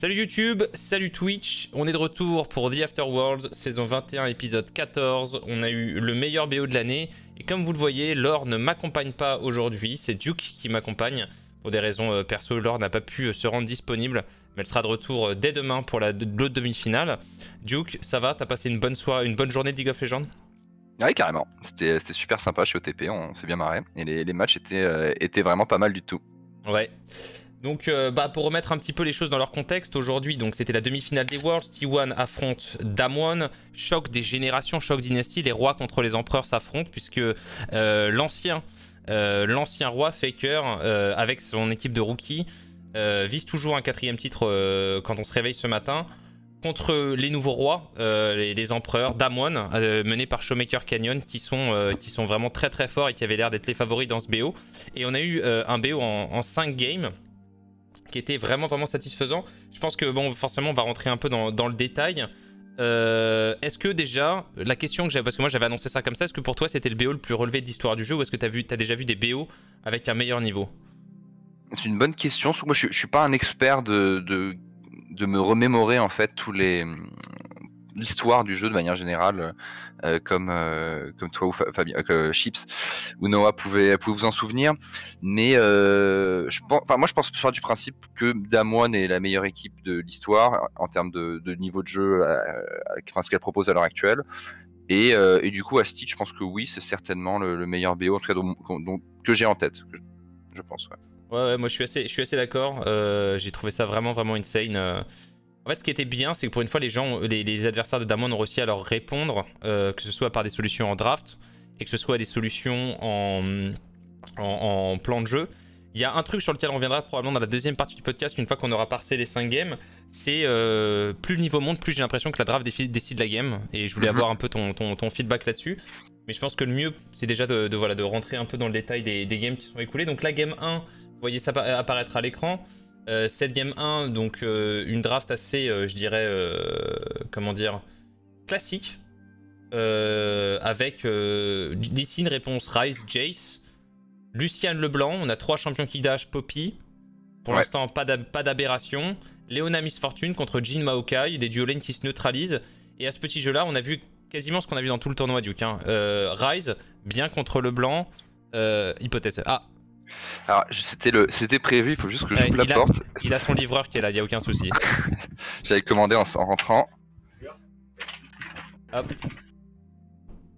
Salut YouTube, salut Twitch, on est de retour pour The Afterworld, saison 21, épisode 14. On a eu le meilleur BO de l'année, et comme vous le voyez, Laure ne m'accompagne pas aujourd'hui, c'est Duke qui m'accompagne. Pour des raisons euh, perso, Laure n'a pas pu euh, se rendre disponible, mais elle sera de retour euh, dès demain pour l'autre demi-finale. Duke, ça va T'as passé une bonne soirée, une bonne journée de League of Legends Oui, carrément. C'était super sympa chez OTP, on s'est bien marré. Et les, matchs étaient vraiment pas mal du tout. Ouais. Donc, euh, bah, pour remettre un petit peu les choses dans leur contexte, aujourd'hui, c'était la demi-finale des Worlds. T1 affronte Damwon. Choc des générations, choc dynastie. Les rois contre les empereurs s'affrontent puisque euh, euh, l'ancien, roi Faker, avec son équipe de rookies, vise toujours un quatrième titre quand on se réveille ce matin. Contre les nouveaux rois, les, empereurs, Damwon, menés par Showmaker Canyon, qui sont, qui sont vraiment très très forts et qui avaient l'air d'être les favoris dans ce BO. Et on a eu un BO en 5 games qui était vraiment vraiment satisfaisant. Je pense que bon, forcément, on va rentrer un peu dans, le détail. Euh, est-ce que déjà, la question que j'avais, parce que moi j'avais annoncé ça comme ça, est-ce que pour toi c'était le BO le plus relevé de l'histoire du jeu ou est-ce que tu as, déjà vu des BO avec un meilleur niveau C'est une bonne question. Moi je, je suis pas un expert de, de, me remémorer en fait tous les, l'histoire du jeu de manière générale, euh, euh, comme, euh, comme toi ou Fabien, Chips ou Noah pouvait, pouvez vous en souvenir. Mais je pense, moi, je pense du principe que Damwon est la meilleure équipe de l'histoire en termes de, niveau de jeu, enfin ce qu'elle propose à l'heure actuelle. Et, du coup, à Stitch, je pense que oui, c'est certainement le, meilleur BO, en tout cas que j'ai en tête, je, pense. Ouais. Ouais, ouais. moi je suis assez, je suis assez d'accord. j'ai trouvé ça vraiment, vraiment insane. En fait, ce qui était bien, c'est que pour une fois, les gens, les, adversaires de Damon ont réussi à leur répondre, euh, que ce soit par des solutions en draft et que ce soit des solutions en, plan de jeu. Il y a un truc sur lequel on reviendra probablement dans la deuxième partie du podcast, une fois qu'on aura parsé les 5 games, c'est euh, plus le niveau monte, plus j'ai l'impression que la draft décide la game. Et je voulais mhm. avoir un peu ton, feedback là-dessus. Mais je pense que le mieux, c'est déjà de, voilà, de rentrer un peu dans le détail des, des games qui sont écoulés. Donc la game 1, vous voyez ça apparaître à l'écran cette euh, game 1, donc euh, une draft assez, euh, je dirais, comment dire, classique. avec d'ici une réponse Rise, Jace, Lucian Leblanc. On a trois champions qui dash, Poppy. Pour l'instant, pas d'aberration. Léona Miss Fortune contre Jin Maokai, des duo qui se neutralisent. Et à ce petit jeu-là, on a vu quasiment ce qu'on a vu dans tout le tournoi Duke. Hein. Rise, bien contre Leblanc. hypothèse. Ah, alors, c'était le, c'était prévu. Il faut juste que j'ouvre la a, porte. Il a son livreur qui est là. Il y a aucun souci. J'avais commandé en, rentrant. Hop.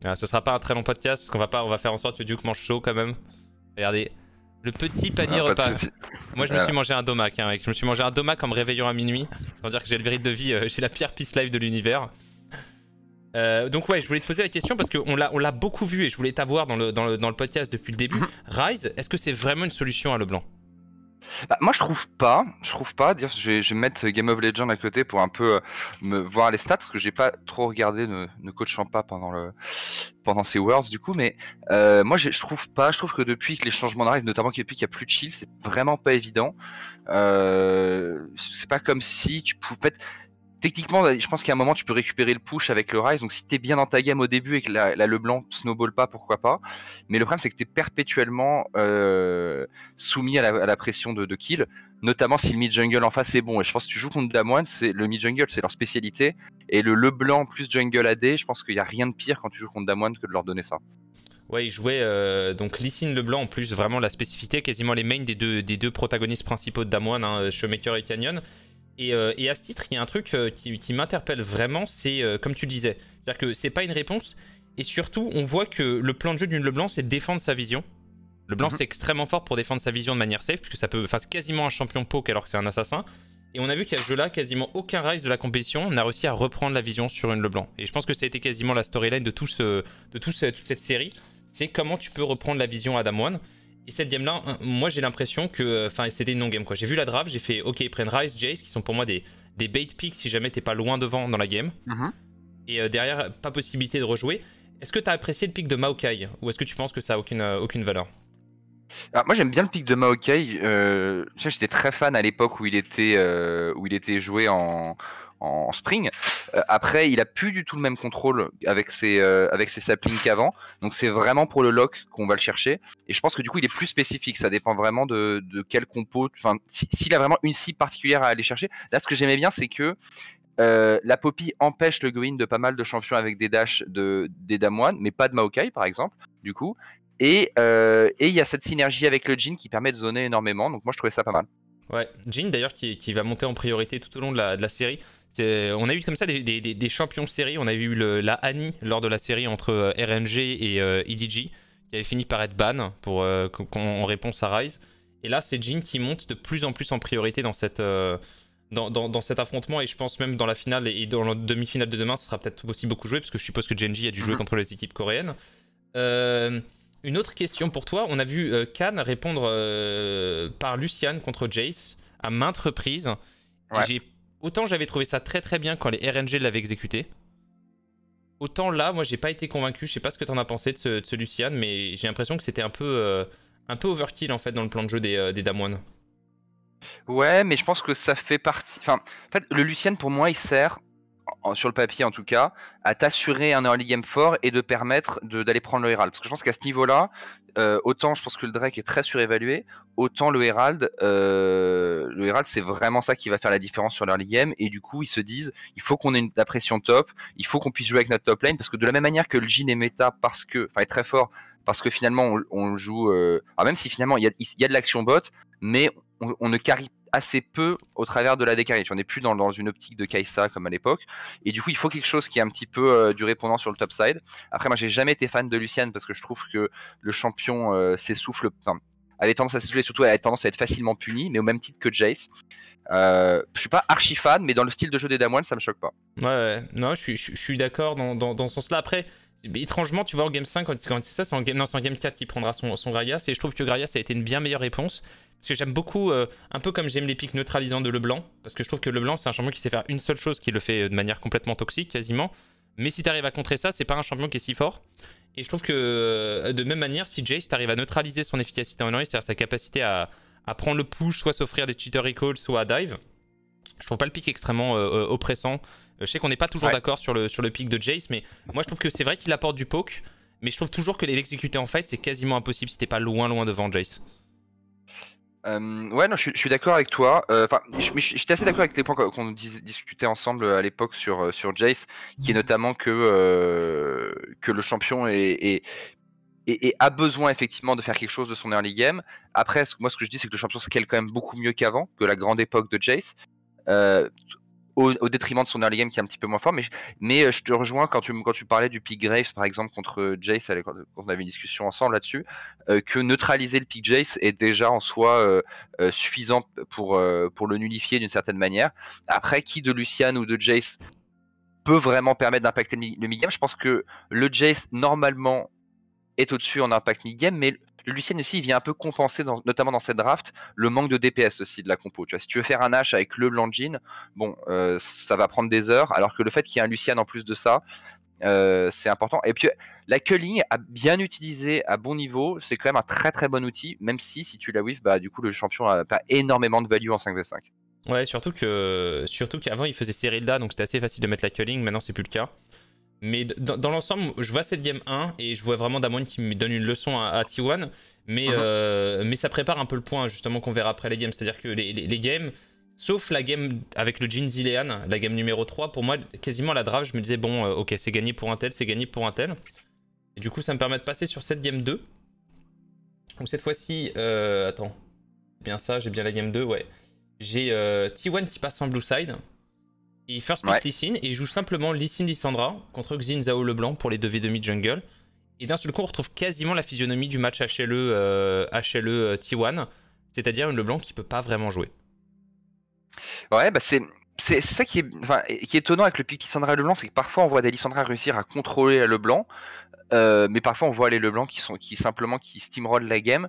ne ah, ce sera pas un très long podcast parce qu'on va pas, on va faire en sorte que Duke mange chaud quand même. Regardez, le petit panier ah, repas. Moi, je me suis mangé un domac, hein, Je me suis mangé un domac en me réveillant à minuit. Sans dire que j'ai le véritable de vie, euh, j'ai la pire peace live de l'univers. Euh, donc ouais, je voulais te poser la question parce qu'on l'a, on l'a beaucoup vu et je voulais t'avoir dans le, dans, le, podcast depuis le début. Mhm. Rise, est-ce que c'est vraiment une solution à Leblanc bah, moi je trouve pas, je trouve pas. Dire, je, vais, mettre Game of Legends à côté pour un peu euh, me voir les stats parce que j'ai pas trop regardé ne, ne coachant pas pendant le pendant ces Worlds du coup. Mais euh, moi je, trouve pas, je trouve que depuis que les changements de rise notamment depuis qu'il y a plus de chill, c'est vraiment pas évident. c'est pas comme si tu pouvais. être techniquement, je pense qu'à un moment, tu peux récupérer le push avec le rise. Donc, si tu es bien dans ta game au début et que la, le Leblanc snowball pas, pourquoi pas. Mais le problème, c'est que tu es perpétuellement euh, soumis à la, pression de, kill. Notamment si le mid-jungle en face est bon. Et je pense que tu joues contre Damwon, c'est le mid-jungle, c'est leur spécialité. Et le Leblanc plus jungle AD, je pense qu'il n'y a rien de pire quand tu joues contre Damwon que de leur donner ça. Ouais, il jouait euh, donc Lissine Leblanc en plus, vraiment la spécificité, quasiment les mains des deux, des deux protagonistes principaux de Damwon, hein, Showmaker et Canyon. Euh, et, à ce titre, il y a un truc euh, qui, m'interpelle vraiment, c'est euh, comme tu disais, c'est-à-dire que c'est pas une réponse. Et surtout, on voit que le plan de jeu d'une Leblanc, c'est défendre sa vision. Leblanc, Blanc, mhm. c'est extrêmement fort pour défendre sa vision de manière safe, puisque ça peut, faire quasiment un champion poke alors que c'est un assassin. Et on a vu qu'à ce jeu-là, quasiment aucun rise de la compétition n'a réussi à reprendre la vision sur une Leblanc. Et je pense que ça a été quasiment la storyline de, toute cette série. C'est comment tu peux reprendre la vision à Adam et cette game là, hein, moi j'ai l'impression que enfin c'était une non game quoi. J'ai vu la draft, j'ai fait OK, ils prennent Rice, Jace qui sont pour moi des des bait picks si jamais t'es pas loin devant dans la game. Mhm. Et euh, derrière pas possibilité de rejouer. Est-ce que t'as apprécié le pick de Maokai ou est-ce que tu penses que ça a aucune euh, aucune valeur moi j'aime bien le pic de Maokai. Euh, j'étais très fan à l'époque où il était euh, où il était joué en, en spring. Euh, après, il a plus du tout le même contrôle avec ses avec ses saplings qu'avant. Donc c'est vraiment pour le lock qu'on va le chercher. Et je pense que du coup il est plus spécifique. Ça dépend vraiment de, de quel compo. Enfin, s'il a vraiment une cible particulière à aller chercher. Là, ce que j'aimais bien, c'est que la Poppy empêche le green de pas mal de champions avec des dashs de, des Damoines, mais pas de Maokai par exemple, du coup. Euh, et il y a cette synergie avec le jean qui permet de zoner énormément. Donc moi, je trouvais ça pas mal. Ouais, Jean d'ailleurs qui, qui, va monter en priorité tout au long de la, série. On a eu comme ça des, champions de série. On a eu la Annie lors de la série entre euh, RNG et EDG euh, e qui avait fini par être ban pour, qu'on en réponse à Rise. Et là, c'est Jean qui monte de plus en plus en priorité dans, cette, dans, dans, cet affrontement. Et je pense même dans la finale et dans la demi-finale de demain, ce sera peut-être aussi beaucoup joué parce que je suppose que Genji a dû jouer mhm. contre les équipes coréennes. Une autre question pour toi. On a vu euh, Khan répondre euh, par Luciane contre Jace à maintes reprises. Autant j'avais trouvé ça très très bien quand les RNG l'avaient exécuté. Autant là, moi j'ai pas été convaincu. Je sais pas ce que t'en as pensé de ce, luciane Lucian, mais j'ai l'impression que c'était un peu euh, un peu overkill en fait dans le plan de jeu des, des Damoines. Ouais, mais je pense que ça fait partie. Enfin, en fait, le Lucian pour moi il sert sur le papier en tout cas, à t'assurer un early game fort et de permettre d'aller prendre le Herald. Parce que je pense qu'à ce niveau-là, euh, autant je pense que le Drake est très surévalué, autant euh, le Herald, c'est vraiment ça qui va faire la différence sur l'early game. Et du coup, ils se disent, il faut qu'on ait une, la pression top, il faut qu'on puisse jouer avec notre top lane, parce que de la même manière que le Jin est méta, parce que, enfin, est très fort, parce que finalement on, joue, euh, même si finalement il y a, de l'action bot, mais on, on ne carry assez peu au travers de la décalée. On n'est plus dans, une optique de Kaisa comme à l'époque. Et du coup, il faut quelque chose qui est un petit peu euh, du répondant sur le top side. Après, moi, j'ai jamais été fan de Lucian parce que je trouve que le champion euh, s'essouffle. Enfin, avait tendance à s'essouffler, surtout elle a tendance à être facilement puni. mais au même titre que Jace. je euh, je suis pas archi fan, mais dans le style de jeu des Damoines, ça me choque pas. Ouais, ouais. non, je suis, suis d'accord dans, dans, ce sens-là. Après, étrangement, tu vois, en game 5, quand c'est ça, c'est en, game... Non, en game 4 qui prendra son, son Gragas. Et je trouve que Gragas a été une bien meilleure réponse. Parce que j'aime beaucoup, euh, un peu comme j'aime les pics neutralisants de Leblanc. Parce que je trouve que Leblanc, c'est un champion qui sait faire une seule chose, qui le fait euh, de manière complètement toxique quasiment. Mais si t'arrives à contrer ça, c'est pas un champion qui est si fort. Et je trouve que euh, de même manière, si Jace t'arrive à neutraliser son efficacité en lane, c'est-à-dire sa capacité à, à, prendre le push, soit s'offrir des cheater recalls, soit à dive, je trouve pas le pic extrêmement oppressant. Euh, je sais qu'on n'est pas toujours d'accord sur le, sur le pic de Jace, mais moi je trouve que c'est vrai qu'il apporte du poke, mais je trouve toujours que l'exécuter en fight c'est quasiment impossible si t'es pas loin loin devant Jace. Euh, ouais, non, je, suis d'accord avec toi. Euh, enfin, assez d'accord avec les points qu'on discutait ensemble à l'époque sur, sur Jace, qui est mhm. notamment que, que le champion est, a besoin effectivement de faire quelque chose de son early game. Après, moi, ce que je dis, c'est que le champion scale quand même beaucoup mieux qu'avant, que la grande époque de Jace au, détriment de son early game qui est un petit peu moins fort. Mais, mais euh, je te rejoins quand tu, quand tu parlais du pick Graves, par exemple, contre euh, Jace, quand on avait une discussion ensemble là-dessus, euh, que neutraliser le pick Jace est déjà en soi suffisant pour, pour le nullifier d'une certaine manière. Après, qui de Lucian ou de Jace peut vraiment permettre d'impacter le mid-game Je pense que le Jace, normalement, est au-dessus en impact mid-game, mais le Lucien aussi, il vient un peu compenser, notamment dans cette draft, le manque de DPS aussi de la compo. Tu vois, si tu veux faire un H avec le Blanjin, bon, euh, ça va prendre des heures, alors que le fait qu'il y ait un Lucien en plus de ça, euh, c'est important. Et puis la culling bien utilisé à bon niveau, c'est quand même un très très bon outil, même si si tu la whiff, bah du coup le champion n'a pas énormément de value en 5v5. Ouais, surtout que surtout qu'avant il faisait Serilda, donc c'était assez facile de mettre la culling, maintenant c'est plus le cas. Mais dans, l'ensemble, je vois cette game 1 et je vois vraiment Damwon qui me donne une leçon à, T1. Mais, uh-huh. euh, mais ça prépare un peu le point, justement, qu'on verra après les games. C'est-à-dire que les, games, sauf la game avec le Jin Zilean, la game numéro 3, pour moi, quasiment la draft, je me disais, bon, euh, ok, c'est gagné pour un tel, c'est gagné pour un tel. Et du coup, ça me permet de passer sur cette game 2. Donc cette fois-ci, euh, attends, bien ça, j'ai bien la game 2, ouais. J'ai euh, T1 qui passe en blue side. Il first pick et il joue simplement Lissine Lissandra contre Xin Zhao Leblanc pour les 2v2 jungle. Et d'un seul coup, on retrouve quasiment la physionomie du match HLE, HLE euh, euh, T1, c'est-à-dire une Leblanc qui peut pas vraiment jouer. Ouais, bah c'est. C'est ça qui est, qui est étonnant avec le pick Lissandra et Leblanc, c'est que parfois on voit des Lissandra réussir à contrôler Leblanc, euh, mais parfois on voit les Leblanc qui sont qui simplement qui steamroll la game.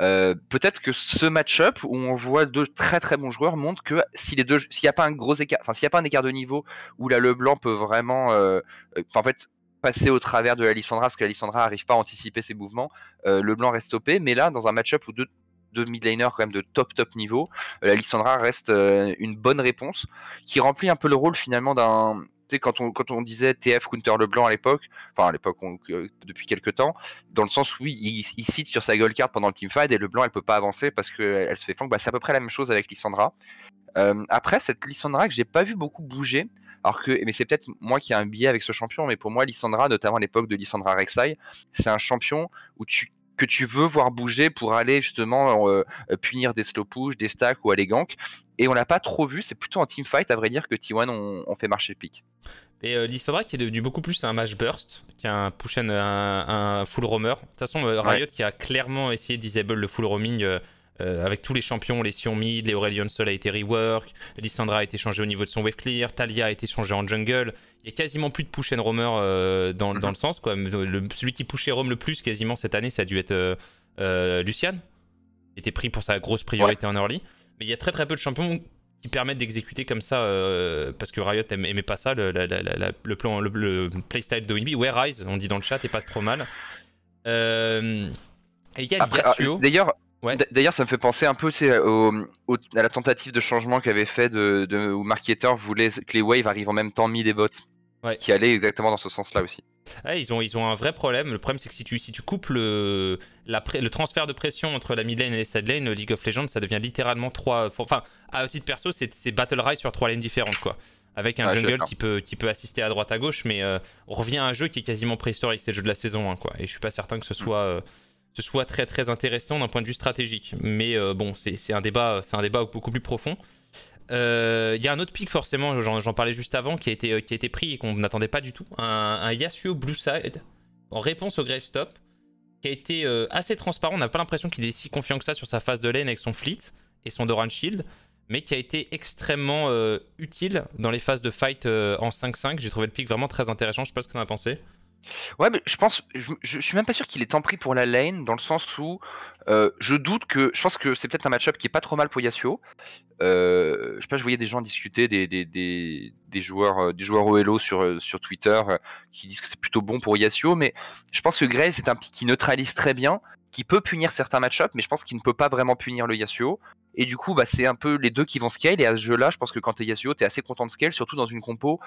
Euh, peut-être que ce match-up où on voit deux très très bons joueurs montre que si les deux, s'il n'y a pas un gros écart, enfin a pas un écart de niveau où le blanc peut vraiment, euh, euh, en fait, passer au travers de la Lissandra, parce que la Lissandra n'arrive pas à anticiper ses mouvements, le blanc reste stoppé. Mais là, dans un match-up où deux, deux mid quand même de top top niveau, Lissandra reste une bonne réponse qui remplit un peu le rôle finalement d'un quand on, disait TF Counter Leblanc à l'époque, enfin à l'époque, euh, depuis quelques temps, dans le sens où oui, il, cite sur sa gold card pendant le teamfight et Leblanc elle peut pas avancer parce qu'elle elle se fait flanquer, bah, c'est à peu près la même chose avec Lissandra. Euh, après, cette Lissandra que j'ai pas vu beaucoup bouger, alors que, mais c'est peut-être moi qui ai un biais avec ce champion, mais pour moi, Lissandra, notamment à l'époque de Lissandra Rek'Sai, c'est un champion où tu que tu veux voir bouger pour aller justement euh, punir des slow push, des stacks ou aller gank. Et on l'a pas trop vu, c'est plutôt en fight à vrai dire que T1 on, fait marcher le pic. Et euh, qui est devenu beaucoup plus un match burst qu'un push un, full roamer. De toute façon, euh, Riot qui a clairement essayé d'isable le full roaming euh, euh, avec tous les champions, les Sion mid, les Aurelion Sol a été rework, Lissandra a été changée au niveau de son wave clear, Talia a été changée en jungle. Il n'y a quasiment plus de push and roamer euh, dans, dans, mhm. le sens. Quoi. Euh, le, celui qui pushait Rome le plus quasiment cette année, ça a dû être Lucian. Il était pris pour sa grosse priorité en early. Mais il y a très très peu de champions qui permettent d'exécuter comme ça, parce que Riot aimait pas ça, le, le plan, le, playstyle de Winby. Ouais, Rise, on dit dans le chat, et pas trop mal. et il y a, a D'ailleurs, D'ailleurs, ça me fait penser un peu euh, à la tentative de changement qu'avait fait de, de, où Marketer voulait que les waves arrivent en même temps mis des bots, Qui allait exactement dans ce sens-là aussi. Ah, ils, ont, ils ont un vrai problème. Le problème, c'est que si tu, si tu coupes le, le transfert de pression entre la mid lane et les side lane, League of Legends, ça devient littéralement trois. Enfin, à titre perso, c'est Battle ride sur trois lanes différentes, quoi. Avec un ah, jungle qui peut, qui peut assister à droite à gauche, mais euh, on revient à un jeu qui est quasiment préhistorique, c'est le jeu de la saison, 1, hein, quoi. Et je suis pas certain que ce soit. Euh, ce soit très très intéressant d'un point de vue stratégique. Mais euh, bon, c'est un, débat, un débat beaucoup plus profond. Euh, il y a un autre pic forcément, j'en parlais juste avant, qui a été, qui a été pris et qu'on n'attendait pas du tout. Un, Yasuo Blue Side en réponse au Gravestop, qui a été euh, assez transparent. On n'a pas l'impression qu'il est si confiant que ça sur sa phase de lane avec son Fleet et son Doran Shield, mais qui a été extrêmement utile dans les phases de fight en 5-5. J'ai trouvé le pic vraiment très intéressant. Je ne sais pas ce que t'en as pensé. Ouais, mais je pense, je, suis même pas sûr qu'il est tant pris pour la lane, dans le sens où euh, je doute que, je pense que c'est peut-être un match-up qui est pas trop mal pour Yasuo. Euh, je sais pas, je voyais des gens discuter des, des, joueurs, des joueurs euh, OLO sur, sur Twitter qui disent que c'est plutôt bon pour Yasuo, mais je pense que Grey c'est un petit qui neutralise très bien, qui peut punir certains match-ups, mais je pense qu'il ne peut pas vraiment punir le Yasuo. Et du coup, bah, c'est un peu les deux qui vont scale. Et à ce jeu-là, je pense que quand t'es Yasuo, t'es assez content de scale, surtout dans une compo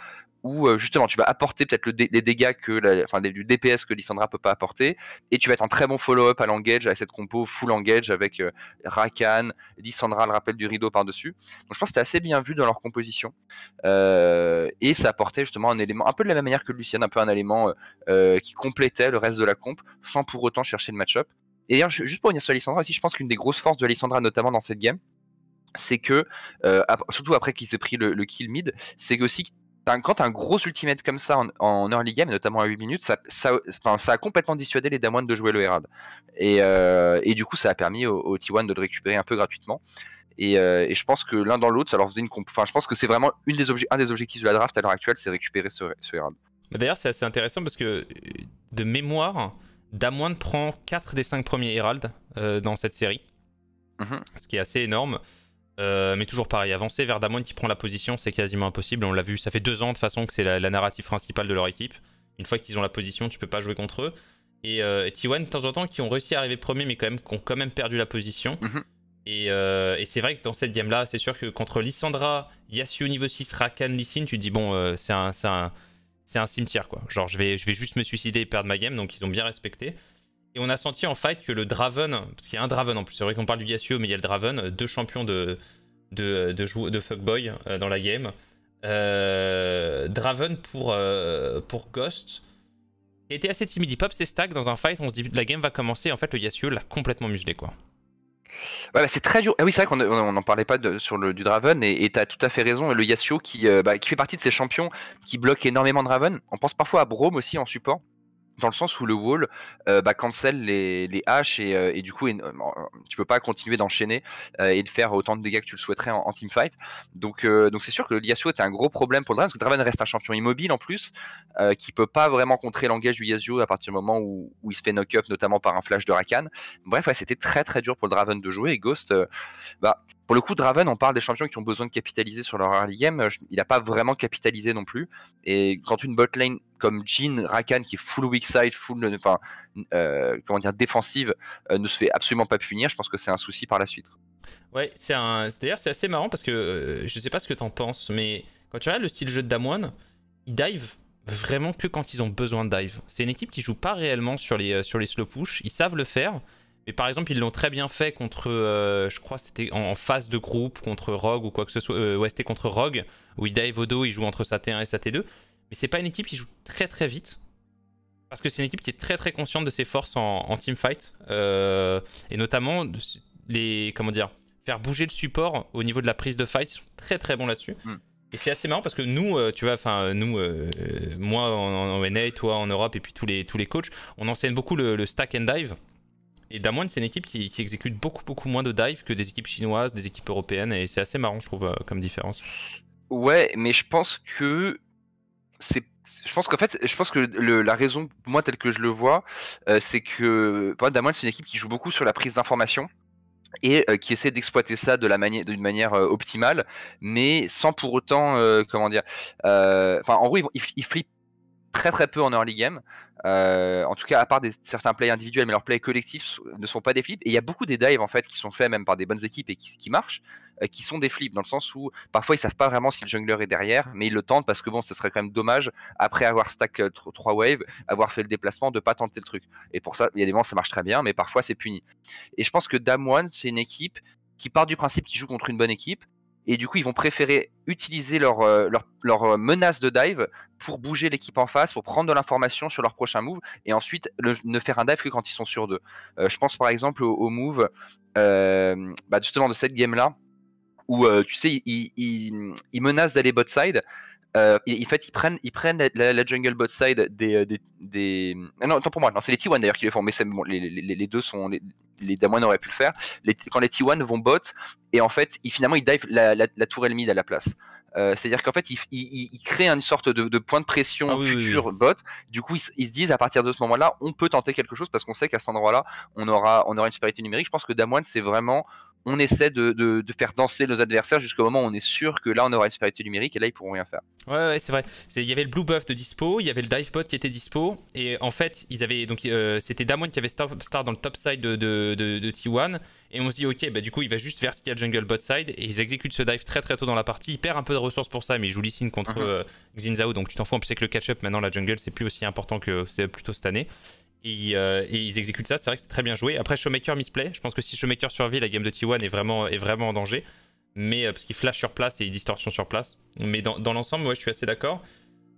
où euh, justement tu vas apporter peut-être les dégâts que, du DPS que Lissandra peut pas apporter, et tu vas être un très bon follow-up à l'engage, à cette compo full engage avec euh, Rakan, Lissandra, le rappel du rideau par-dessus. Donc je pense que c'était assez bien vu dans leur composition. Euh, et ça apportait justement un élément, un peu de la même manière que Lucienne, un peu un élément qui complétait le reste de la comp, sans pour autant chercher le match-up. Et d'ailleurs, juste pour revenir sur Alessandra aussi, je pense qu'une des grosses forces de Alessandra, notamment dans cette game, c'est que, euh, surtout après qu'il s'est pris le, kill mid, c'est aussi quand un gros ultimate comme ça en, early game, notamment à 8 minutes, ça, a complètement dissuadé les Damoines de jouer le Herald. Euh, et, du coup, ça a permis au, T1 de le récupérer un peu gratuitement. Euh, et, je pense que l'un dans l'autre, ça leur faisait une Enfin, je pense que c'est vraiment une des un des objectifs de la draft à l'heure actuelle, c'est récupérer ce Herald. Bah, d'ailleurs, c'est assez intéressant parce que de mémoire, Damoine prend 4 des 5 premiers Herald euh, dans cette série, mhm. ce qui est assez énorme. Euh, mais toujours pareil, avancer vers Damoine qui prend la position, c'est quasiment impossible. On l'a vu, ça fait deux ans de façon que c'est la, narrative principale de leur équipe. Une fois qu'ils ont la position, tu peux pas jouer contre eux. Et, euh, T1, de temps en temps, qui ont réussi à arriver premier, mais quand même, qui ont quand même perdu la position. Mhm. Et, c'est vrai que dans cette game-là, c'est sûr que contre Lissandra, Yasuo niveau 6, Rakan, Lissin, tu dis, bon, c'est un, c'est un cimetière quoi. Genre je vais, je vais juste me suicider et perdre ma game, donc ils ont bien respecté. Et on a senti en fight que le Draven, parce qu'il y a un Draven en plus, c'est vrai qu'on parle du Yasuo, mais il y a le Draven, deux champions de, de, de, de fuckboy euh, dans la game. Euh, Draven pour, euh, pour Ghost était assez timide, il pop ses stacks dans un fight, on se dit la game va commencer, en fait le Yasuo l'a complètement muselé quoi. Bah, c'est très dur. Ah oui, c'est vrai qu'on n'en parlait pas sur le, du Draven, et tu as tout à fait raison. le Yasuo qui, euh, bah, qui fait partie de ces champions qui bloquent énormément de Draven. On pense parfois à Brome aussi en support dans le sens où le wall euh, bah, cancel les, les haches et, euh, du coup euh, tu peux pas continuer d'enchaîner et de faire autant de dégâts que tu le souhaiterais en, teamfight. Donc donc c'est sûr que le Yasuo était un gros problème pour le Draven parce que Draven reste un champion immobile en plus qui peut pas vraiment contrer l'engage du Yasuo à partir du moment où, il se fait knock-up notamment par un flash de Rakan. Bref ouais, c'était très très dur pour le Draven de jouer et Ghost bah pour le coup, Draven, on parle des champions qui ont besoin de capitaliser sur leur early game. Euh, il n'a pas vraiment capitalisé non plus. Et quand une botlane comme jean Rakan, qui est full weak side, full euh, enfin, euh, comment dire, défensive, ne se fait absolument pas punir, je pense que c'est un souci par la suite. Ouais, c'est un... d'ailleurs, c'est assez marrant parce que je ne sais pas ce que tu en penses, mais quand tu regardes le style de jeu de Damwon, ils dive vraiment que quand ils ont besoin de dive. C'est une équipe qui joue pas réellement sur les, sur les slow push, ils savent le faire. Mais par exemple, ils l'ont très bien fait contre, euh, je crois, c'était en, phase de groupe contre Rogue ou quoi que ce soit. Euh, ouais, c'était contre Rogue, où il dive au dos, il joue entre sa T1 et sa T2. Mais c'est pas une équipe qui joue très très vite. Parce que c'est une équipe qui est très très consciente de ses forces en, en teamfight. Euh, et notamment, les, comment dire, faire bouger le support au niveau de la prise de fight, ils sont très très bons là-dessus. Mm. Et c'est assez marrant parce que nous, tu vois, enfin, nous, moi en, en, NA, toi en Europe et puis tous les, tous les coachs, on enseigne beaucoup le stack and dive. Et Damwon, c'est une équipe qui, exécute beaucoup, beaucoup moins de dives que des équipes chinoises, des équipes européennes, et c'est assez marrant, je trouve, euh, comme différence. Ouais, mais je pense que c'est je pense qu'en fait, je pense que la raison, moi, telle que je le vois, euh, c'est que Damoine, c'est une équipe qui joue beaucoup sur la prise d'information et euh, qui essaie d'exploiter ça de la manière, d'une manière optimale, mais sans pour autant, comment dire, enfin, en gros, ils, ils, ils flippent très très peu en early game. Euh, en tout cas, à part des, certains plays individuels, mais leurs plays collectifs ne sont pas des flips. Et il y a beaucoup des dives en fait qui sont faits même par des bonnes équipes et qui, marchent, euh, qui sont des flips dans le sens où parfois ils savent pas vraiment si le jungler est derrière, mais ils le tentent parce que bon, ce serait quand même dommage après avoir stack 3 euh, waves, avoir fait le déplacement, de pas tenter le truc. Et pour ça, il y a des moments ça marche très bien, mais parfois c'est puni. Et je pense que Dam One, c'est une équipe qui part du principe qu'ils jouent contre une bonne équipe, et du coup, ils vont préférer utiliser leur, euh, leur, leur euh, menace de dive pour bouger l'équipe en face, pour prendre de l'information sur leur prochain move, et ensuite le, ne faire un dive que quand ils sont sur deux. Euh, je pense par exemple au, move bah, justement de cette game-là, où tu sais, ils, ils, menacent d'aller bot side. Euh, en fait, ils prennent, ils prennent la, jungle bot side des, des, des... non, attends pour moi, non, c'est les T1 d'ailleurs qui les font, mais les, les, deux sont, les Damoines auraient pu le faire. quand les T1 vont bot, et en fait, finalement, ils dive la, la, la tour à la place. Euh, c'est-à-dire qu'en fait, ils, créent une sorte de, point de pression sur ah bot. Du coup, ils, se disent à partir de ce moment-là, on peut tenter quelque chose parce qu'on sait qu'à cet endroit-là, on aura, on aura une supériorité numérique. Je pense que Damoine, c'est vraiment on essaie de, faire danser nos adversaires jusqu'au moment où on est sûr que là on aura une supériorité numérique et là ils pourront rien faire. Ouais, ouais c'est vrai. Il y avait le Blue Buff de dispo, il y avait le Dive Bot qui était dispo et en fait ils avaient donc euh, c'était Damwon qui avait star, dans le top side de, de T1 et on se dit, ok, bah du coup, il va juste vertical jungle bot side. Et ils exécutent ce dive très très tôt dans la partie. Il perd un peu de ressources pour ça, mais il joue Lee contre mhm. euh, Donc tu t'en fous. En plus, c'est que le catch-up maintenant, la jungle, c'est plus aussi important que c'est plutôt cette année. Et, euh, ils exécutent ça. C'est vrai que c'est très bien joué. Après, Showmaker misplay. Je pense que si Showmaker survit, la game de T1 est vraiment, est vraiment en danger. Mais euh, parce qu'il flash sur place et il distorsion sur place. Mais dans, l'ensemble, moi je suis assez d'accord.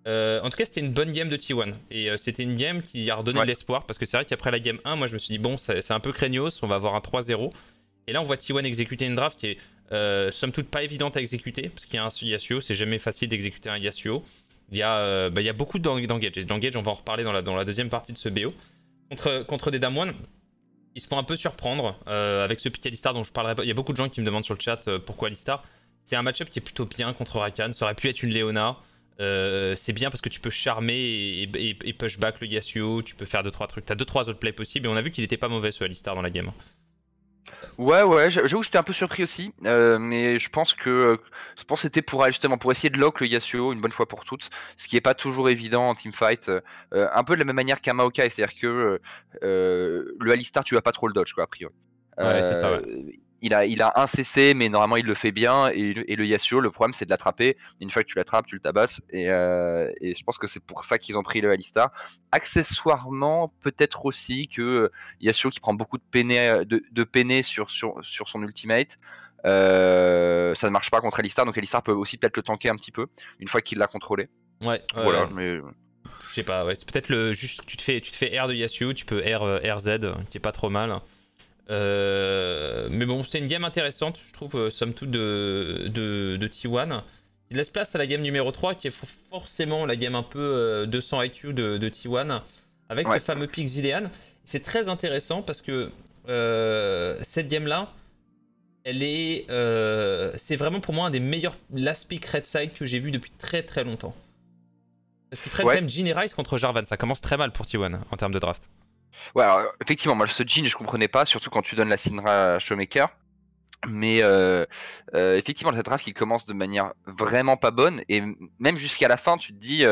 Euh, en tout cas, c'était une bonne game de T1. Et euh, c'était une game qui a redonné de l'espoir. Parce que c'est vrai qu'après la game 1, moi, je me suis dit, bon, c'est un peu craignos, on va avoir un 3-0. Et là, on voit T1 exécuter une draft qui est, euh, somme toute, pas évidente à exécuter. Parce qu'il y a un Yasuo, c'est jamais facile d'exécuter un Yasuo. Il y a, bah, il y a beaucoup d'engage. Et d'engage, on va en reparler dans la, deuxième partie de ce BO. Contre, des Damwon ils se font un peu surprendre avec ce pick Alistar dont je parlerai pas. Il y a beaucoup de gens qui me demandent sur le chat pourquoi Alistar. C'est un match-up qui est plutôt bien contre Rakan. Ça aurait pu être une Leona. Euh, c'est bien parce que tu peux charmer et, push back le Yasuo, tu peux faire 2-3 trucs. T'as 2-3 autres plays possibles et on a vu qu'il était pas mauvais ce Alistar dans la game. Ouais, ouais, j'avoue, j'étais un peu surpris aussi, euh, mais je pense que euh, je pense c'était pour justement pour essayer de lock le Yasuo une bonne fois pour toutes, ce qui est pas toujours évident en teamfight, fight, un peu de la même manière qu'un Maokai, c'est-à-dire que le Alistar tu vas pas trop le dodge quoi a priori. Ouais, c'est ça il a, un CC, mais normalement il le fait bien. Et, le Yasuo, le problème c'est de l'attraper. Une fois que tu l'attrapes, tu le tabasses. Et, euh, je pense que c'est pour ça qu'ils ont pris le Alistar. Accessoirement, peut-être aussi que euh, Yasuo qui prend beaucoup de peine, euh, de, sur, sur, son ultimate. ça ne marche pas contre Alistar, donc Alistar peut aussi peut-être le tanker un petit peu une fois qu'il l'a contrôlé. Ouais, mais je sais pas, ouais, c'est peut-être le juste tu te fais tu te fais R de Yasuo, tu peux R, RZ, qui est pas trop mal. Euh, mais bon, c'était une game intéressante, je trouve, euh, somme toute, de, de, T1. Il laisse place à la game numéro 3, qui est forcément la game un peu 200 euh, IQ de, T1, avec ce fameux pick Zilean. C'est très intéressant parce que cette game-là, elle est. c'est vraiment pour moi un des meilleurs last pick red side que j'ai vu depuis très très longtemps. Parce qu'il prennent ouais. même contre Jarvan, ça commence très mal pour T1 en termes de draft. Ouais, effectivement, moi, ce jean, je comprenais pas, surtout quand tu donnes la Sinra à Showmaker. Mais euh, euh, effectivement, cette draft qui commence de manière vraiment pas bonne, et même jusqu'à la fin, tu te dis,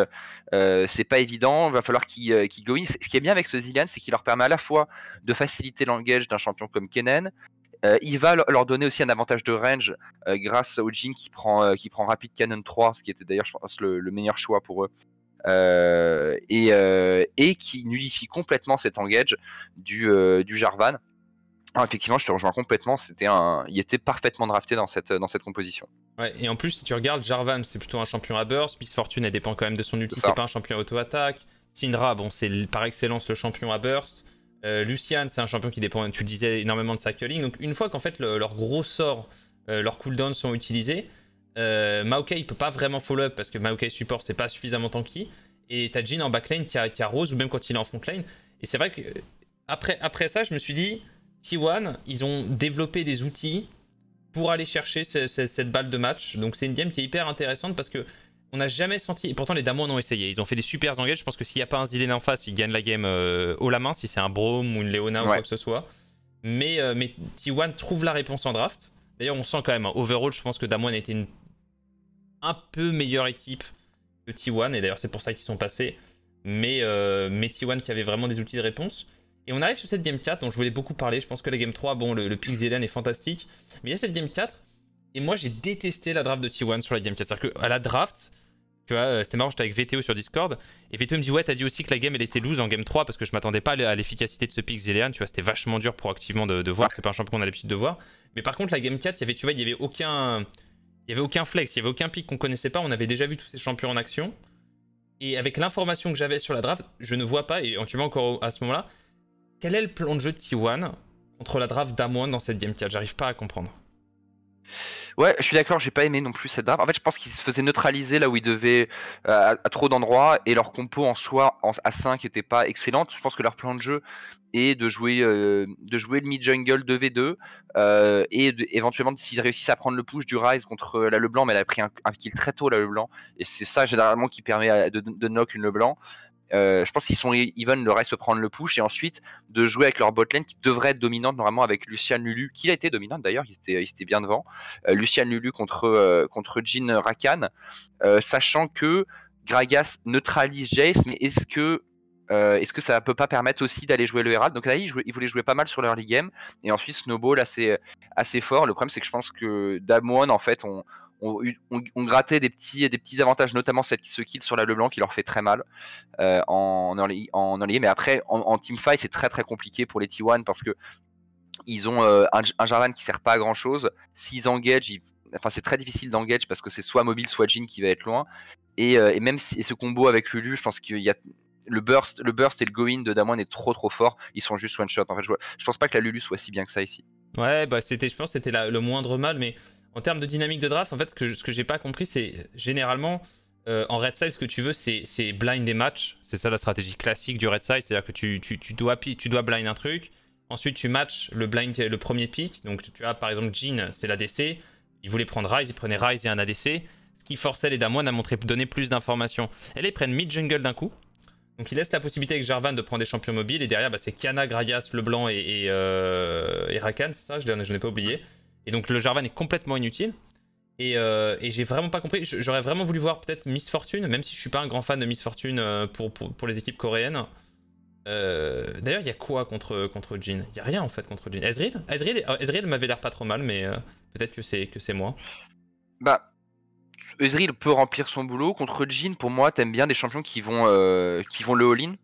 euh, c'est pas évident, Il va falloir qu'ils qu go in. Ce qui est bien avec ce Zillian, c'est qu'il leur permet à la fois de faciliter l'engage d'un champion comme Kennen, il va leur donner aussi un avantage de range grâce au Jin qui prend, qui prend rapide Cannon 3, ce qui était d'ailleurs, je pense, le, meilleur choix pour eux euh, et, euh, et, qui nullifie complètement cet engage du, euh, du Jarvan. Ah, effectivement, je te rejoins complètement. C'était un, il était parfaitement drafté dans cette dans cette composition. et en plus, si tu regardes Jarvan, c'est plutôt un champion à burst. Miss Fortune, elle dépend quand même de son ulti. C'est pas un champion auto-attaque. Syndra, bon, c'est par excellence le champion à burst. Lucian, c'est un champion qui dépend, tu disais, énormément de sa culling. Donc, une fois qu'en fait leurs gros sorts, leurs cooldowns sont utilisés, euh, Maokai il peut pas vraiment follow-up parce que Maokai support c'est pas suffisamment tanky. Et t'as Jin en backline qui a, Rose ou même quand il est en frontline Et c'est vrai que euh, après, après ça, je me suis dit, T1, ils ont développé des outils pour aller chercher cette balle de match. Donc c'est une game qui est hyper intéressante parce que on n'a jamais senti. Et pourtant, les Damo ont essayé. Ils ont fait des super engages. Je pense que s'il n'y a pas un Zilena en face, ils gagnent la game euh, au haut la main, si c'est un Brome ou une Leona ou quoi que ce soit. Mais, euh, mais T1 trouve la réponse en draft. D'ailleurs, on sent quand même, un hein, overall, je pense que Damwon a été une un peu meilleure équipe que T1, et d'ailleurs c'est pour ça qu'ils sont passés, mais, euh, T1 qui avait vraiment des outils de réponse. Et on arrive sur cette game 4 dont je voulais beaucoup parler, je pense que la game 3, bon, le, le pick est fantastique, mais il y a cette game 4, et moi j'ai détesté la draft de T1 sur la game 4, c'est-à-dire qu'à la draft, tu vois, euh, c'était marrant, j'étais avec VTO sur Discord. Et VTO me dit Ouais, t'as dit aussi que la game elle était loose en game 3 parce que je m'attendais pas à l'efficacité de ce pick Tu vois, c'était vachement dur pour de, de voir. C'est pas un champion qu'on a l'habitude de voir. Mais par contre, la game 4, il y avait, tu vois, il y avait aucun. Il n'y avait aucun flex, il n'y avait aucun pic qu'on connaissait pas. On avait déjà vu tous ces champions en action. Et avec l'information que j'avais sur la draft, je ne vois pas, et tu vois encore à ce moment-là, quel est le plan de jeu de T1 contre la draft d'Amoine dans cette game 4 J'arrive pas à comprendre. Ouais, je suis d'accord, j'ai pas aimé non plus cette draft. En fait, je pense qu'ils se faisaient neutraliser là où ils devaient euh, à, trop d'endroits et leur compo en soi à 5 était pas excellente. Je pense que leur plan de jeu est de jouer, euh, de jouer le mid-jungle 2v2 euh, et éventuellement s'ils réussissent à prendre le push du Rise contre la Leblanc, mais elle a pris un, kill très tôt la Leblanc et c'est ça généralement qui permet de knock une Leblanc. Euh, je pense qu'ils sont even, le reste prendre le push et ensuite de jouer avec leur botlane qui devrait être dominante normalement avec Lucian Lulu, qui a été dominante d'ailleurs, il était, était bien devant. Euh, Lucian Lulu contre, euh, contre Jin Rakan, sachant que Gragas neutralise Jace, mais est-ce que ça Est-ce que ça peut pas permettre aussi d'aller jouer le Herald Donc là, il, voulait jouer pas mal sur leur early game. Et ensuite, Snowball assez, assez fort. Le problème, c'est que je pense que Damwon, en fait, on, on grattait des petits, des petits avantages, notamment cette, ce kill sur la Leblanc qui leur fait très mal euh, en, early, en Mais après, en, team teamfight, c'est très très compliqué pour les T1 parce que ils ont euh, un, un Jarvan qui sert pas à grand chose. S'ils engagent, enfin, c'est très difficile d'engage parce que c'est soit mobile, soit Jin qui va être loin. Et, euh, même ce combo avec Lulu, je pense qu'il y a le burst, le burst et le go-in de Damwon est trop trop fort. Ils sont juste one shot. En fait, je, je pense pas que la Lulu soit si bien que ça ici. Ouais, bah c'était, je pense, c'était le moindre mal, mais en termes de dynamique de draft, en fait, ce que, ce que j'ai pas compris, c'est généralement euh, en red side, ce que tu veux, c'est blind des matchs. C'est ça la stratégie classique du red side, c'est-à-dire que tu, dois, tu dois blind un truc. Ensuite, tu matches le blind, le premier pick. Donc, tu as par exemple Jean, c'est l'ADC. Il voulait prendre Rise, il prenait Rise et un ADC. Ce qui forçait les Damoines à montrer, donner plus d'informations. Et les prennent mid-jungle d'un coup. Donc, ils laissent la possibilité avec Jarvan de prendre des champions mobiles. Et derrière, bah, c'est Kiana, Gragas, Leblanc et, et, euh, et Rakan, c'est ça Je n'ai pas oublié. Et donc le Jarvan est complètement inutile. Et, euh, j'ai vraiment pas compris. J'aurais vraiment voulu voir peut-être Miss Fortune, même si je suis pas un grand fan de Miss Fortune euh, pour, les équipes coréennes. Euh, d'ailleurs, il y a quoi contre, contre Jin Il y a rien en fait contre Jin. Ezreal Ezreal, Ezreal m'avait l'air pas trop mal, mais peut-être que c'est que c'est moi. Bah, Ezreal peut remplir son boulot. Contre Jin, pour moi, t'aimes bien des champions qui vont, qui vont le all-in.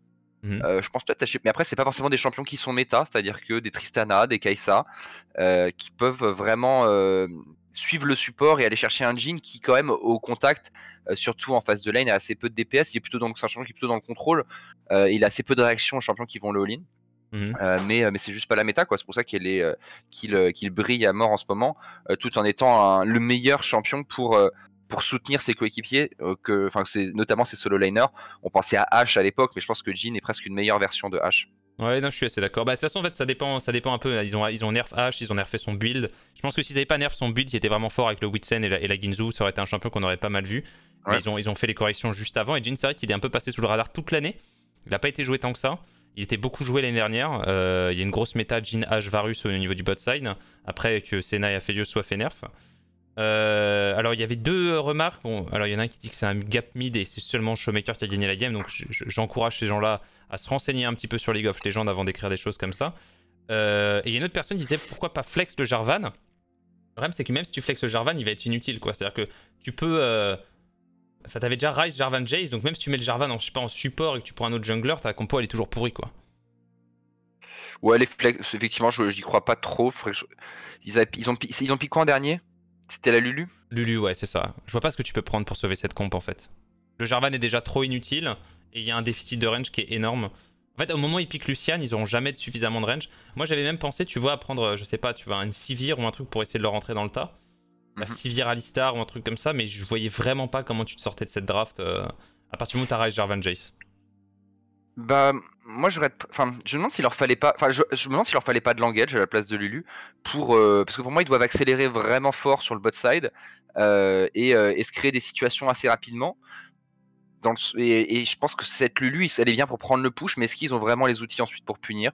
Mmh euh, je pense peut-être Mais après, c'est pas forcément des champions qui sont méta, c'est-à-dire que des Tristana, des Kaisa, euh, qui peuvent vraiment euh, suivre le support et aller chercher un Jin qui, quand même, au contact, surtout en face de lane, a assez peu de DPS. Il est plutôt dans, un champion qui est plutôt dans le contrôle. il a assez peu de réactions aux champions qui vont le all-in. Mmh mais mais c'est juste pas la méta quoi. C'est pour ça qu'il est qu'il brille à mort en ce moment, tout en étant le meilleur champion pour pour soutenir ses coéquipiers, euh, que, enfin, c'est notamment ses solo liners, On pensait à H à l'époque, mais je pense que Jin est presque une meilleure version de H. Ouais, non, je suis assez d'accord. Bah, de toute façon, en fait, ça dépend, ça dépend un peu. Ils ont, ils ont nerf H, ils ont nerfé son build. Je pense que s'ils n'avaient pas nerf son build, qui était vraiment fort avec le Witsen et la, et ça aurait été un champion qu'on aurait pas mal vu. Ils, ont, ils ont fait les corrections juste avant. Et Jin, c'est vrai qu'il est un peu passé sous le radar toute l'année. Il n'a pas été joué tant que ça. Il était beaucoup joué l'année dernière. Euh, il y a une grosse méta Jin H Varus au niveau du bot side. Après que Senna et Aphelios soient fait nerf. Euh, alors il y avait deux remarques. Bon, alors il y en a un qui dit que c'est un gap mid et c'est seulement Showmaker qui a gagné la game. Donc j'encourage ces gens-là à se renseigner un petit peu sur League of Legends avant d'écrire des choses comme ça. Euh, et il y a une autre personne qui disait pourquoi pas flex le Jarvan. Le problème c'est que même si tu flex le Jarvan, il va être inutile quoi. C'est-à-dire que tu peux. Euh, enfin, t'avais déjà Rise Jarvan, Jace, donc même si tu mets le Jarvan en, je sais pas, en support et que tu prends un autre jungler, ta compo elle est toujours pourrie quoi. Ouais, les flex, effectivement, je n'y crois pas trop. Ils, ont, ils ont piqué en dernier c'était la Lulu Lulu, ouais, c'est ça. Je vois pas ce que tu peux prendre pour sauver cette comp en fait. Le Jarvan est déjà trop inutile et il y a un déficit de range qui est énorme. En fait, au moment où ils piquent Lucian, ils auront jamais suffisamment de range. Moi, j'avais même pensé, tu vois, à prendre, euh, je sais pas, tu vois, une Sivir ou un truc pour essayer de leur rentrer dans le tas. La mhm. Sivir Alistar ou un truc comme ça, mais je voyais vraiment pas comment tu te sortais de cette draft euh, à partir du moment où t'as Jarvan Jace. Bah, moi, je me demande s'il leur fallait pas, je, me demande s'il leur fallait pas de langage à la place de Lulu pour, euh, parce que pour moi, ils doivent accélérer vraiment fort sur le bot side euh, euh, et, se créer des situations assez rapidement. et, je pense que cette Lulu, elle est bien pour prendre le push, mais est-ce qu'ils ont vraiment les outils ensuite pour punir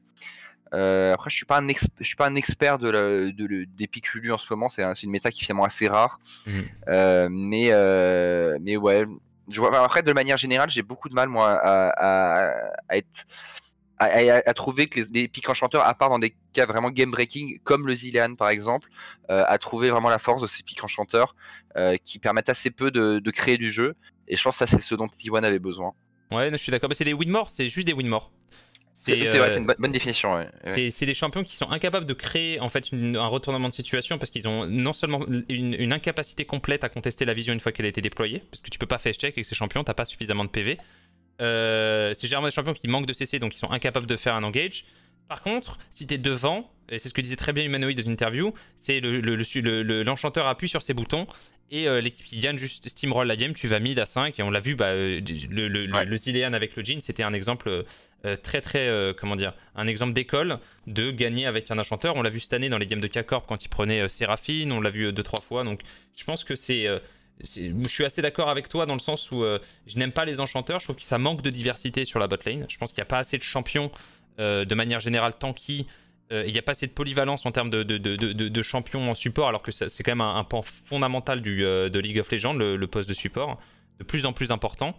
Après, je suis pas un, suis pas un expert de, des pics Lulu en ce moment. C'est, une méta qui est finalement assez rare, mmh. mais, mais ouais après, de manière générale, j'ai beaucoup de mal, moi, à, trouver que les, piques pics enchanteurs, à part dans des cas vraiment game breaking, comme le Zilean par exemple, euh, à trouver vraiment la force de ces pics enchanteurs euh, qui permettent assez peu de, créer du jeu. Et je pense que ça, c'est ce dont T1 avait besoin. Ouais, je suis d'accord, mais bah, c'est des win c'est juste des win c'est une euh, bonne définition. C'est des champions qui sont incapables de créer en fait un retournement de situation parce qu'ils ont non seulement une, incapacité complète à contester la vision une fois qu'elle a été déployée, parce que tu peux pas faire check avec ces champions, t'as pas suffisamment de PV. Euh, c'est généralement des champions qui manquent de CC donc ils sont incapables de faire un engage. Par contre, si t'es devant, et c'est ce que disait très bien Humanoid dans une interview, c'est l'enchanteur le, le, appuie sur ses boutons et euh, l'équipe qui gagne juste steamroll la game, tu vas mid à 5 et on l'a vu, bah, le, le, avec le jean, c'était un exemple euh, très très euh, comment dire un exemple d'école de gagner avec un enchanteur. On l'a vu cette année dans les games de k quand il prenait euh, Séraphine, on l'a vu deux trois fois. Donc je pense que c'est je suis assez d'accord avec toi dans le sens où je n'aime pas les enchanteurs, je trouve que ça manque de diversité sur la botlane. Je pense qu'il n'y a pas assez de champions de manière générale tanky il n'y a pas assez de polyvalence en termes de, champions en support, alors que c'est quand même un, pan fondamental du, de League of Legends, le, poste de support, de plus en plus important.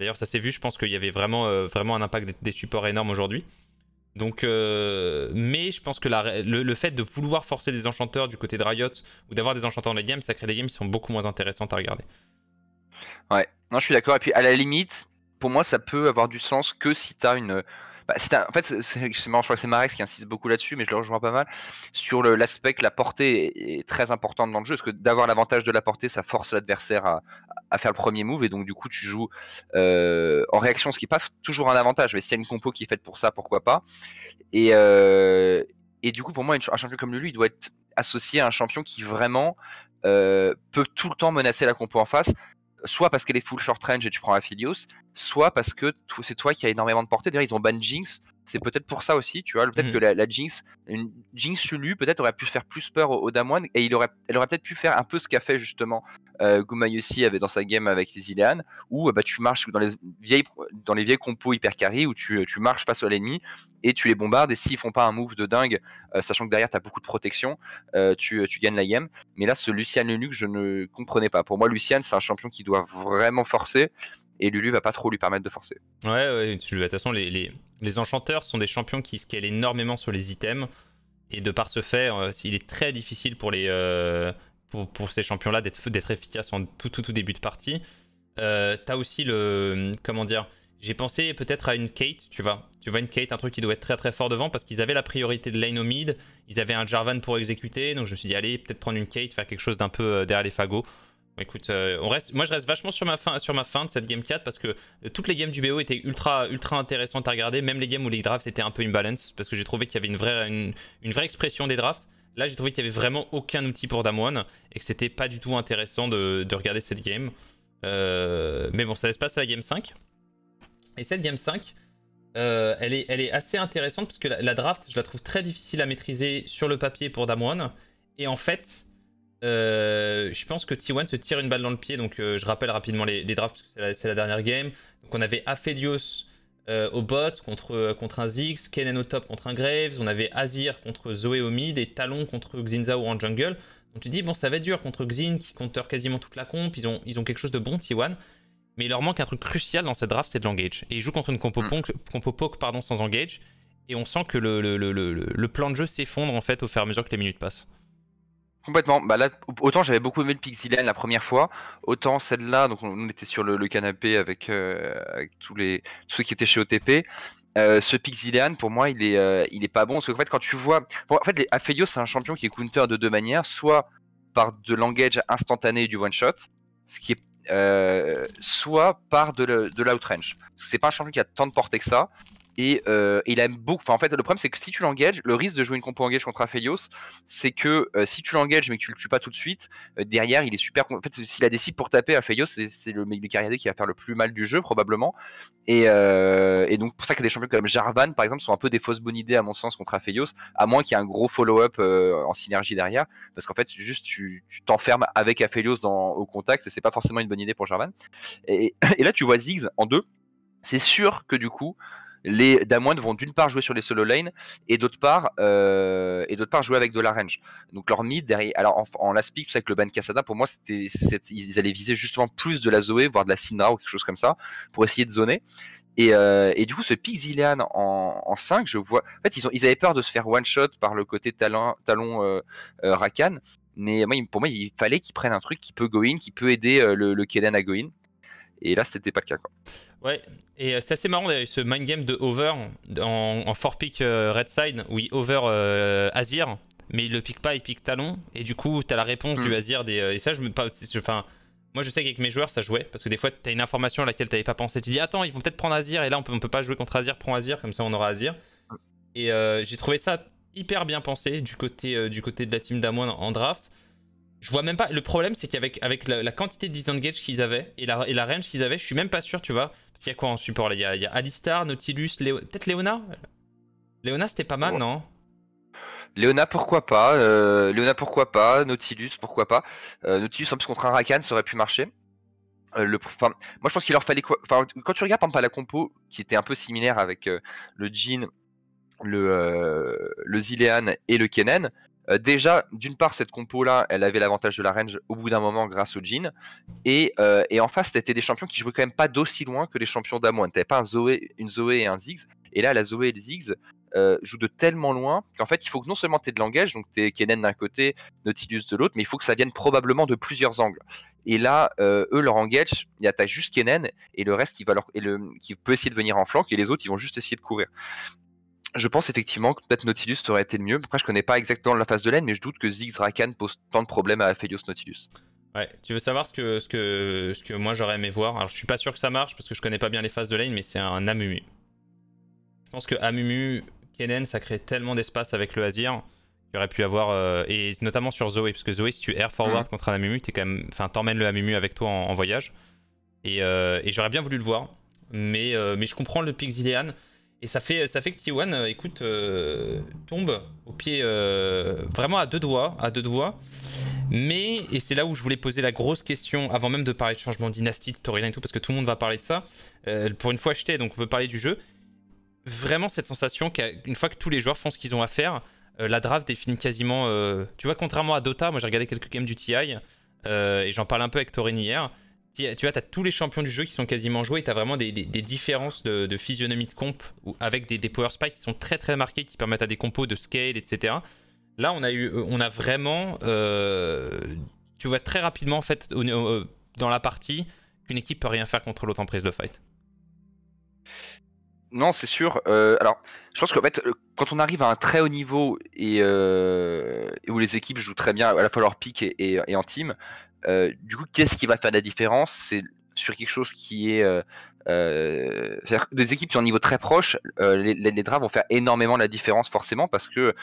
D'ailleurs, ça s'est vu, je pense qu'il y avait vraiment, euh, vraiment un impact des, supports énorme aujourd'hui. Donc, euh, mais je pense que le, fait de vouloir forcer des enchanteurs du côté de Riot ou d'avoir des enchanteurs dans les games, ça crée des games qui sont beaucoup moins intéressantes à regarder. Ouais, non, je suis d'accord. Et puis, à la limite, pour moi, ça peut avoir du sens que si t'as une, bah, en fait, c'est marrant, je crois que c'est Marex qui insiste beaucoup là-dessus, mais je le rejoins pas mal. Sur l'aspect que la portée est, très importante dans le jeu, parce que d'avoir l'avantage de la portée, ça force l'adversaire à, faire le premier move, et donc du coup, tu joues euh, en réaction, ce qui n'est pas toujours un avantage, mais s'il y a une compo qui est faite pour ça, pourquoi pas. Et, euh, du coup, pour moi, un champion comme lui, il doit être associé à un champion qui vraiment euh, peut tout le temps menacer la compo en face, soit parce qu'elle est full short range et tu prends Aphelios, soit parce que c'est toi qui as énormément de portée. D'ailleurs, ils ont ban Jinx, c'est peut-être pour ça aussi, tu vois, peut-être que mm. la, Jinx, une Jinx Lulu, peut-être aurait pu faire plus peur aux, Damoine, et il aurait, elle aurait peut-être pu faire un peu ce qu'a fait justement euh, Gumayusi avait dans sa game avec les Ilean, où euh, bah, tu marches dans les vieilles, dans les vieux compos hyper carry où tu, marches face à l'ennemi et tu les bombardes et s'ils font pas un move de dingue, euh, sachant que derrière tu as beaucoup de protection, euh, tu, gagnes la game. Mais là, ce Lucian Lulu, je ne comprenais pas. Pour moi, Lucian, c'est un champion qui doit vraiment forcer et Lulu va pas trop lui permettre de forcer. Ouais, ouais de toute façon, les, enchanteurs sont des champions qui scalent énormément sur les items, et de par ce fait, euh, il est très difficile pour, les, euh, pour, ces champions-là d'être efficaces en tout, tout, tout début de partie. Euh, t'as aussi le. Comment dire j'ai pensé peut-être à une Kate, tu vois. Tu vois une Kate, un truc qui doit être très très fort devant parce qu'ils avaient la priorité de lane au mid, ils avaient un Jarvan pour exécuter, donc je me suis dit allez peut-être prendre une Kate, faire quelque chose d'un peu derrière les fagots écoute, euh, moi je reste vachement sur ma, fin, de cette game 4 parce que euh, toutes les games du BO étaient ultra, intéressantes à regarder, même les games où les drafts étaient un peu imbalance parce que j'ai trouvé qu'il y avait une vraie, expression des drafts. Là, j'ai trouvé qu'il n'y avait vraiment aucun outil pour Damwon et que c'était pas du tout intéressant de, regarder cette game. Euh, mais bon, ça laisse passer la game 5. Et cette game 5, elle, est, assez intéressante parce que la, draft, je la trouve très difficile à maîtriser sur le papier pour Damwon. Et en fait, euh, je pense que T1 se tire une balle dans le pied. Donc, euh, je rappelle rapidement les, drafts parce que c'est la, dernière game. Donc, on avait Aphelios euh, au bot contre, contre un Ziggs, Kennen au top contre un Graves. On avait Azir contre Zoé au mid et Talon contre Xinzao en jungle. Donc, tu dis, bon, ça va être dur contre Xin qui counter quasiment toute la comp. Ils ont, ils ont quelque chose de bon, T1. Mais il leur manque un truc crucial dans cette draft, c'est de l'engage. Et ils jouent contre une compo, mm. compo poke pardon, sans engage. Et on sent que le, plan de jeu s'effondre en fait au fur et à mesure que les minutes passent. Complètement. Bah autant j'avais beaucoup aimé le Pixilian la première fois, autant celle-là, donc on, était sur le, canapé euh, avec, tous les ceux qui étaient chez OTP. Euh, ce Pixilian, pour moi, il est, euh, il est pas bon. Parce qu'en fait, quand tu vois. en fait, les... c'est un champion qui est counter de deux manières. Soit par de l'engage instantané du one-shot, ce qui est soit par de l'outrange. C'est pas un champion qui a tant de portée que ça. Et euh, il aime beaucoup. Enfin, en fait, le problème, c'est que si tu l'engages, le risque de jouer une compo engage contre Aphelios, c'est que euh, si tu l'engages mais que tu le tues pas tout de suite, euh, derrière, il est super. En fait, s'il a des cibles pour taper Aphelios, c'est le mec des qui va faire le plus mal du jeu, probablement. Et, euh, et donc, pour ça que des champions comme Jarvan, par exemple, sont un peu des fausses bonnes idées, à mon sens, contre Aphelios, à moins qu'il y ait un gros follow-up en synergie derrière. Parce qu'en fait, juste, tu t'enfermes avec Aphelios dans, au contact, c'est pas forcément une bonne idée pour Jarvan. Et, et là, tu vois Ziggs en deux. C'est sûr que du coup les Damoines vont d'une part jouer sur les solo lanes et d'autre part, euh, et d'autre part jouer avec de la range. Donc leur mid derrière, alors en, en last pick, c'est avec le ban Cassada, pour moi, c'était, ils allaient viser justement plus de la Zoé, voire de la Syndra ou quelque chose comme ça, pour essayer de zoner. Et, euh, du coup, ce Pixilian en, en 5, je vois. En fait, ils, ont, ils avaient peur de se faire one shot par le côté talon, talon euh, euh Rakan. Mais moi, pour moi, il fallait qu'ils prennent un truc qui peut go in, qui peut aider euh, le, le à go in. Et là, c'était pas le cas. Quoi. Ouais, et euh, c'est assez marrant d'ailleurs, ce mind game de Over en, en 4 pick euh, red side où il over euh, Azir, mais il le pique pas, il pique Talon. Et du coup, t'as la réponse du mm. Azir. et ça, je me. Enfin, moi, je sais qu'avec mes joueurs, ça jouait parce que des fois, t'as une information à laquelle t'avais pas pensé. Tu dis, attends, ils vont peut-être prendre Azir et là, on peut, peut pas jouer contre Azir, prends Azir, comme ça, on aura Azir. Et j'ai trouvé ça hyper bien pensé du côté, du côté de la team d'Amoine en draft. Je vois même pas. Le problème, c'est qu'avec avec la, quantité de disengage qu'ils avaient et la, et la range qu'ils avaient, je suis même pas sûr, tu vois. Parce qu'il y a quoi en support là il y, a, Alistar, Nautilus, Léo... peut-être Léona Léona, c'était pas mal, non Léona, pourquoi pas euh, Léona, pourquoi pas Nautilus, pourquoi pas euh, Nautilus, en plus, contre un Rakan, ça aurait pu marcher. Euh, moi, je pense qu'il leur fallait quoi Quand tu regardes, par exemple, la compo qui était un peu similaire avec euh, le Jin, le, le Zilean et le Kennen euh, déjà, d'une part, cette compo-là, elle avait l'avantage de la range au bout d'un moment grâce au jean. Euh, et, en face, c'était des champions qui jouaient quand même pas d'aussi loin que les champions d'Amoine. T'avais pas un Zoé, une Zoé et un Ziggs. Et là, la Zoé et le Ziggs euh, jouent de tellement loin qu'en fait, il faut que non seulement t'aies de l'engage, donc t'es Kennen d'un côté, Nautilus de l'autre, mais il faut que ça vienne probablement de plusieurs angles. Et là, eux, leur engage, il attaque juste Kennen et le reste qui, va qui peut essayer de venir en flanc et les autres, ils vont juste essayer de courir je pense effectivement que peut-être Nautilus aurait été le mieux. Après, je connais pas exactement la phase de lane, mais je doute que Ziggs Rakan pose tant de problèmes à Felios Nautilus. Ouais, tu veux savoir ce que, ce que, ce que moi j'aurais aimé voir Alors, je suis pas sûr que ça marche parce que je connais pas bien les phases de lane, mais c'est un Amumu. Je pense que Amumu, Kennen, ça crée tellement d'espace avec le Azir qu'il aurait pu avoir. Euh, et notamment sur Zoé, parce que Zoé, si tu air forward mm. contre un Amumu, es quand même, t'emmènes le Amumu avec toi en, voyage. Euh, et, j'aurais bien voulu le voir. Mais, euh, mais je comprends le pick et ça fait, ça fait que Tiwan, euh, écoute, euh, tombe au pied euh, vraiment à deux doigts, à deux doigts. Mais, et c'est là où je voulais poser la grosse question, avant même de parler de changement dynastique, dynastie, de storyline et tout, parce que tout le monde va parler de ça. pour une fois acheté, donc on peut parler du jeu. Vraiment cette sensation qu'une fois que tous les joueurs font ce qu'ils ont à faire, la draft définit quasiment... tu vois, contrairement à Dota, moi j'ai regardé quelques games du TI, et j'en parle un peu avec Torin hier, tu vois, as tous les champions du jeu qui sont quasiment joués et tu as vraiment des, différences de, physionomie de comp avec des, power spikes qui sont très très marqués, qui permettent à des compos de scale, etc. Là, on a, eu, euh, on a vraiment, euh, tu vois très rapidement en fait dans la partie qu'une équipe peut rien faire contre l'autre en prise de fight. Non, c'est sûr. Euh, alors, je pense qu'en fait, quand on arrive à un très haut niveau et, où les équipes jouent très bien à la fois leur pick et, et en team, euh, du coup, qu'est-ce qui va faire la différence C'est sur quelque chose qui est. Euh, euh, cest des équipes qui ont un niveau très proche, les, les, vont faire énormément la différence, forcément, parce que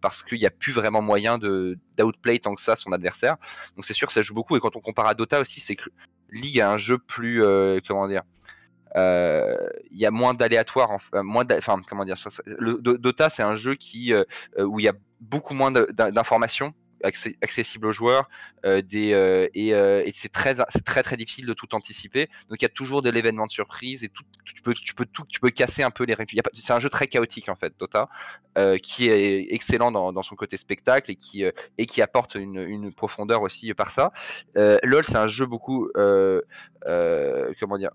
parce qu'il n'y a plus vraiment moyen d'outplay tant que ça son adversaire. Donc, c'est sûr que ça joue beaucoup. Et quand on compare à Dota aussi, c'est que League a un jeu plus. comment dire il y a moins d'aléatoire enfin, moins enfin comment dire, Dota c'est un jeu qui où il y a beaucoup moins d'informations accessible aux joueurs. Euh, euh, euh, et, c'est très, très, très difficile de tout anticiper. Donc il y a toujours de l'événement de surprise et tout, tu, peux, tu, peux, tout, tu peux casser un peu les règles. C'est un jeu très chaotique en fait, Dota, qui est excellent dans, son côté spectacle et qui, et qui apporte une, une profondeur aussi par ça. LOL, c'est un jeu beaucoup. comment dire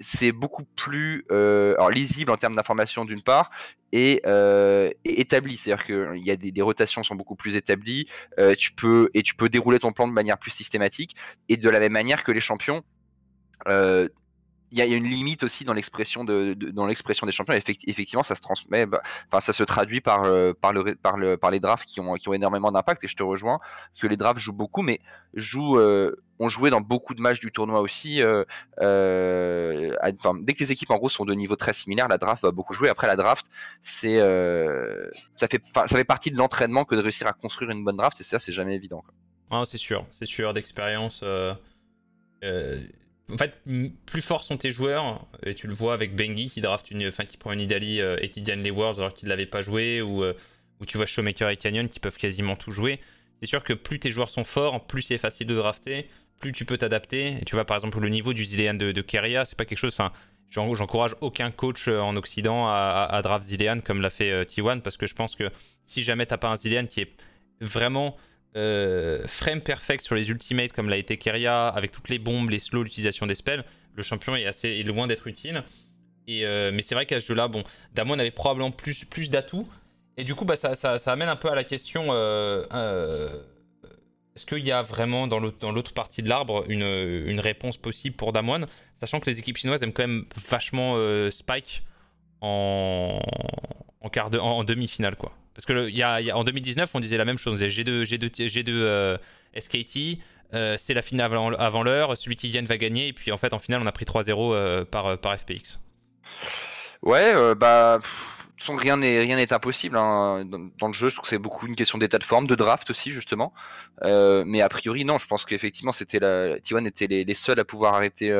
c'est beaucoup plus euh, lisible en termes d'information d'une part euh, et, établi. C'est-à-dire que euh, y a des, rotations rotations sont beaucoup plus établies. tu peux et tu peux dérouler ton plan de manière plus systématique et de la même manière que les champions il y, a une limite aussi dans l'expression des champions. effectivement, ça se transmet, bah, ça se traduit par euh, les drafts qui ont énormément d'impact. Et je te rejoins que les drafts jouent beaucoup, mais euh, ont joué dans beaucoup de matchs du tournoi aussi. Euh, dès que les équipes en gros sont de niveau très similaire, la draft va beaucoup jouer. Après la draft, c'est ça fait partie de l'entraînement que de réussir à construire une bonne draft. C'est ça, c'est jamais évident. Ah, c'est sûr, c'est sûr d'expérience en fait, plus forts sont tes joueurs, et tu le vois avec Bengi qui draft une, fin qui prend une idalie euh, et qui gagne les Worlds alors qu'il ne l'avait pas joué, ou, euh, tu vois Showmaker et Canyon qui peuvent quasiment tout jouer. C'est sûr que plus tes joueurs sont forts, plus c'est facile de drafter, plus tu peux t'adapter. Et tu vois par exemple le niveau du Zilean de, Keria, c'est pas quelque chose. Enfin, j'encourage aucun coach euh, en Occident à, draft Zilean comme l'a fait T1 parce que je pense que si jamais t'as pas un Zilean qui est vraiment euh, frame perfect sur les ultimates comme l'a été Keria, avec toutes les bombes, les slows, l'utilisation des spells, le champion est assez loin d'être utile. Et, euh, mais c'est vrai qu'à ce jeu-là, bon, avait probablement plus, plus d'atouts. Et du coup, bah, ça, amène un peu à la question euh, est-ce qu'il y a vraiment dans l'autre partie de l'arbre une, réponse possible pour Damwon Sachant que les équipes chinoises aiment quand même vachement Spike en, en demi-finale, quoi. Parce que y a, en 2019, on disait la même chose. On disait G2, G2, G2 SKT, c'est la finale avant, l'heure, celui qui gagne va gagner. Et puis en fait, en finale, on a pris 3-0 euh, par, euh, par FPX. Ouais, euh, bah. de rien n'est rien n'est impossible hein. dans, le jeu. Je trouve que c'est beaucoup une question d'état de forme, de draft aussi justement. mais a priori non, je pense qu'effectivement c'était la T1 était les, seuls à pouvoir arrêter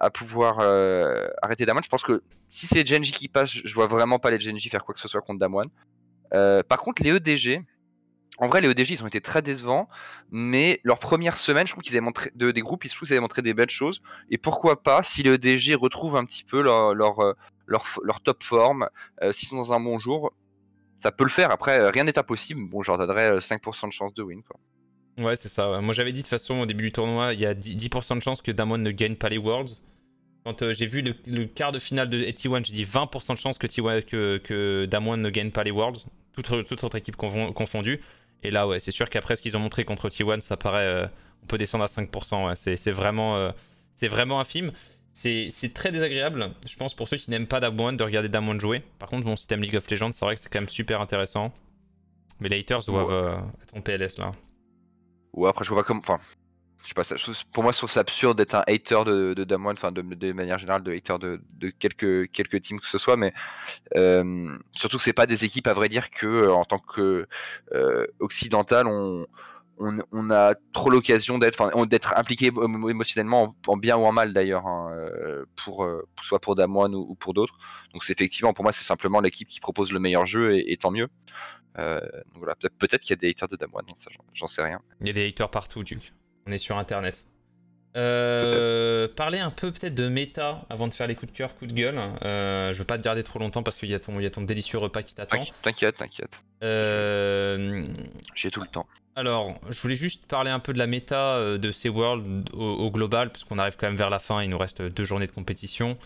à pouvoir arrêter Damwon. Je pense que si c'est Genji qui passe, je vois vraiment pas les Genji faire quoi que ce soit contre Damwon. Euh, par contre, les EDG, en vrai, les EDG, ils ont été très décevants, mais leur première semaine, je trouve qu'ils avaient montré des groupes, ils trouve qu'ils avaient montré des belles choses. Et pourquoi pas, si les EDG retrouvent un petit peu leur, leur, euh, top forme, euh, s'ils sont dans un bon jour, ça peut le faire. Après, rien n'est impossible. Bon, je leur 5% de chance de win, quoi. Ouais, c'est ça. Moi, j'avais dit de toute façon au début du tournoi, il y a 10%, de chance que Damon ne gagne pas les Worlds. Quand euh, j'ai vu le, quart de finale de T1, j'ai dit 20% de chance que, que, ne gagne pas les Worlds, toute, autre équipe confondue. Et là, ouais, c'est sûr qu'après ce qu'ils ont montré contre T1, ça paraît. Euh, on peut descendre à 5%. C'est vraiment, euh, vraiment infime. C'est très désagréable, je pense, pour ceux qui n'aiment pas Damwon, de regarder Damwon jouer. Par contre, mon système League of Legends, c'est vrai que c'est quand même super intéressant. Mais les haters doivent être en PLS là. Ouais, après, je vois comme. Enfin, je sais pas, pour moi, je trouve ça absurde d'être un hater de, de Damwon, enfin, de, manière générale, de hater de, quelques, quelques teams que ce soit, mais euh, surtout que c'est pas des équipes, à vrai dire, que euh, en tant que euh, on, on, a trop l'occasion d'être, d'être impliqué émotionnellement, en, bien ou en mal d'ailleurs, hein, pour, soit pour Damwon ou, pour d'autres. Donc, effectivement, pour moi, c'est simplement l'équipe qui propose le meilleur jeu, et, tant mieux. donc voilà, peut-être, peut-être qu'il y a des haters de Damwon, j'en sais rien. Il y a des haters partout, Duke. On est sur Internet. Euh, parler un peu peut-être de méta avant de faire les coups de cœur, coups de gueule. Euh, je veux pas te garder trop longtemps parce qu'il y, a ton délicieux repas qui t'attend. T'inquiète, t'inquiète. Euh, J'ai tout le temps. Alors, je voulais juste parler un peu de la méta euh, de ces au, au global, parce qu'on arrive quand même vers la fin, il nous reste deux journées de compétition.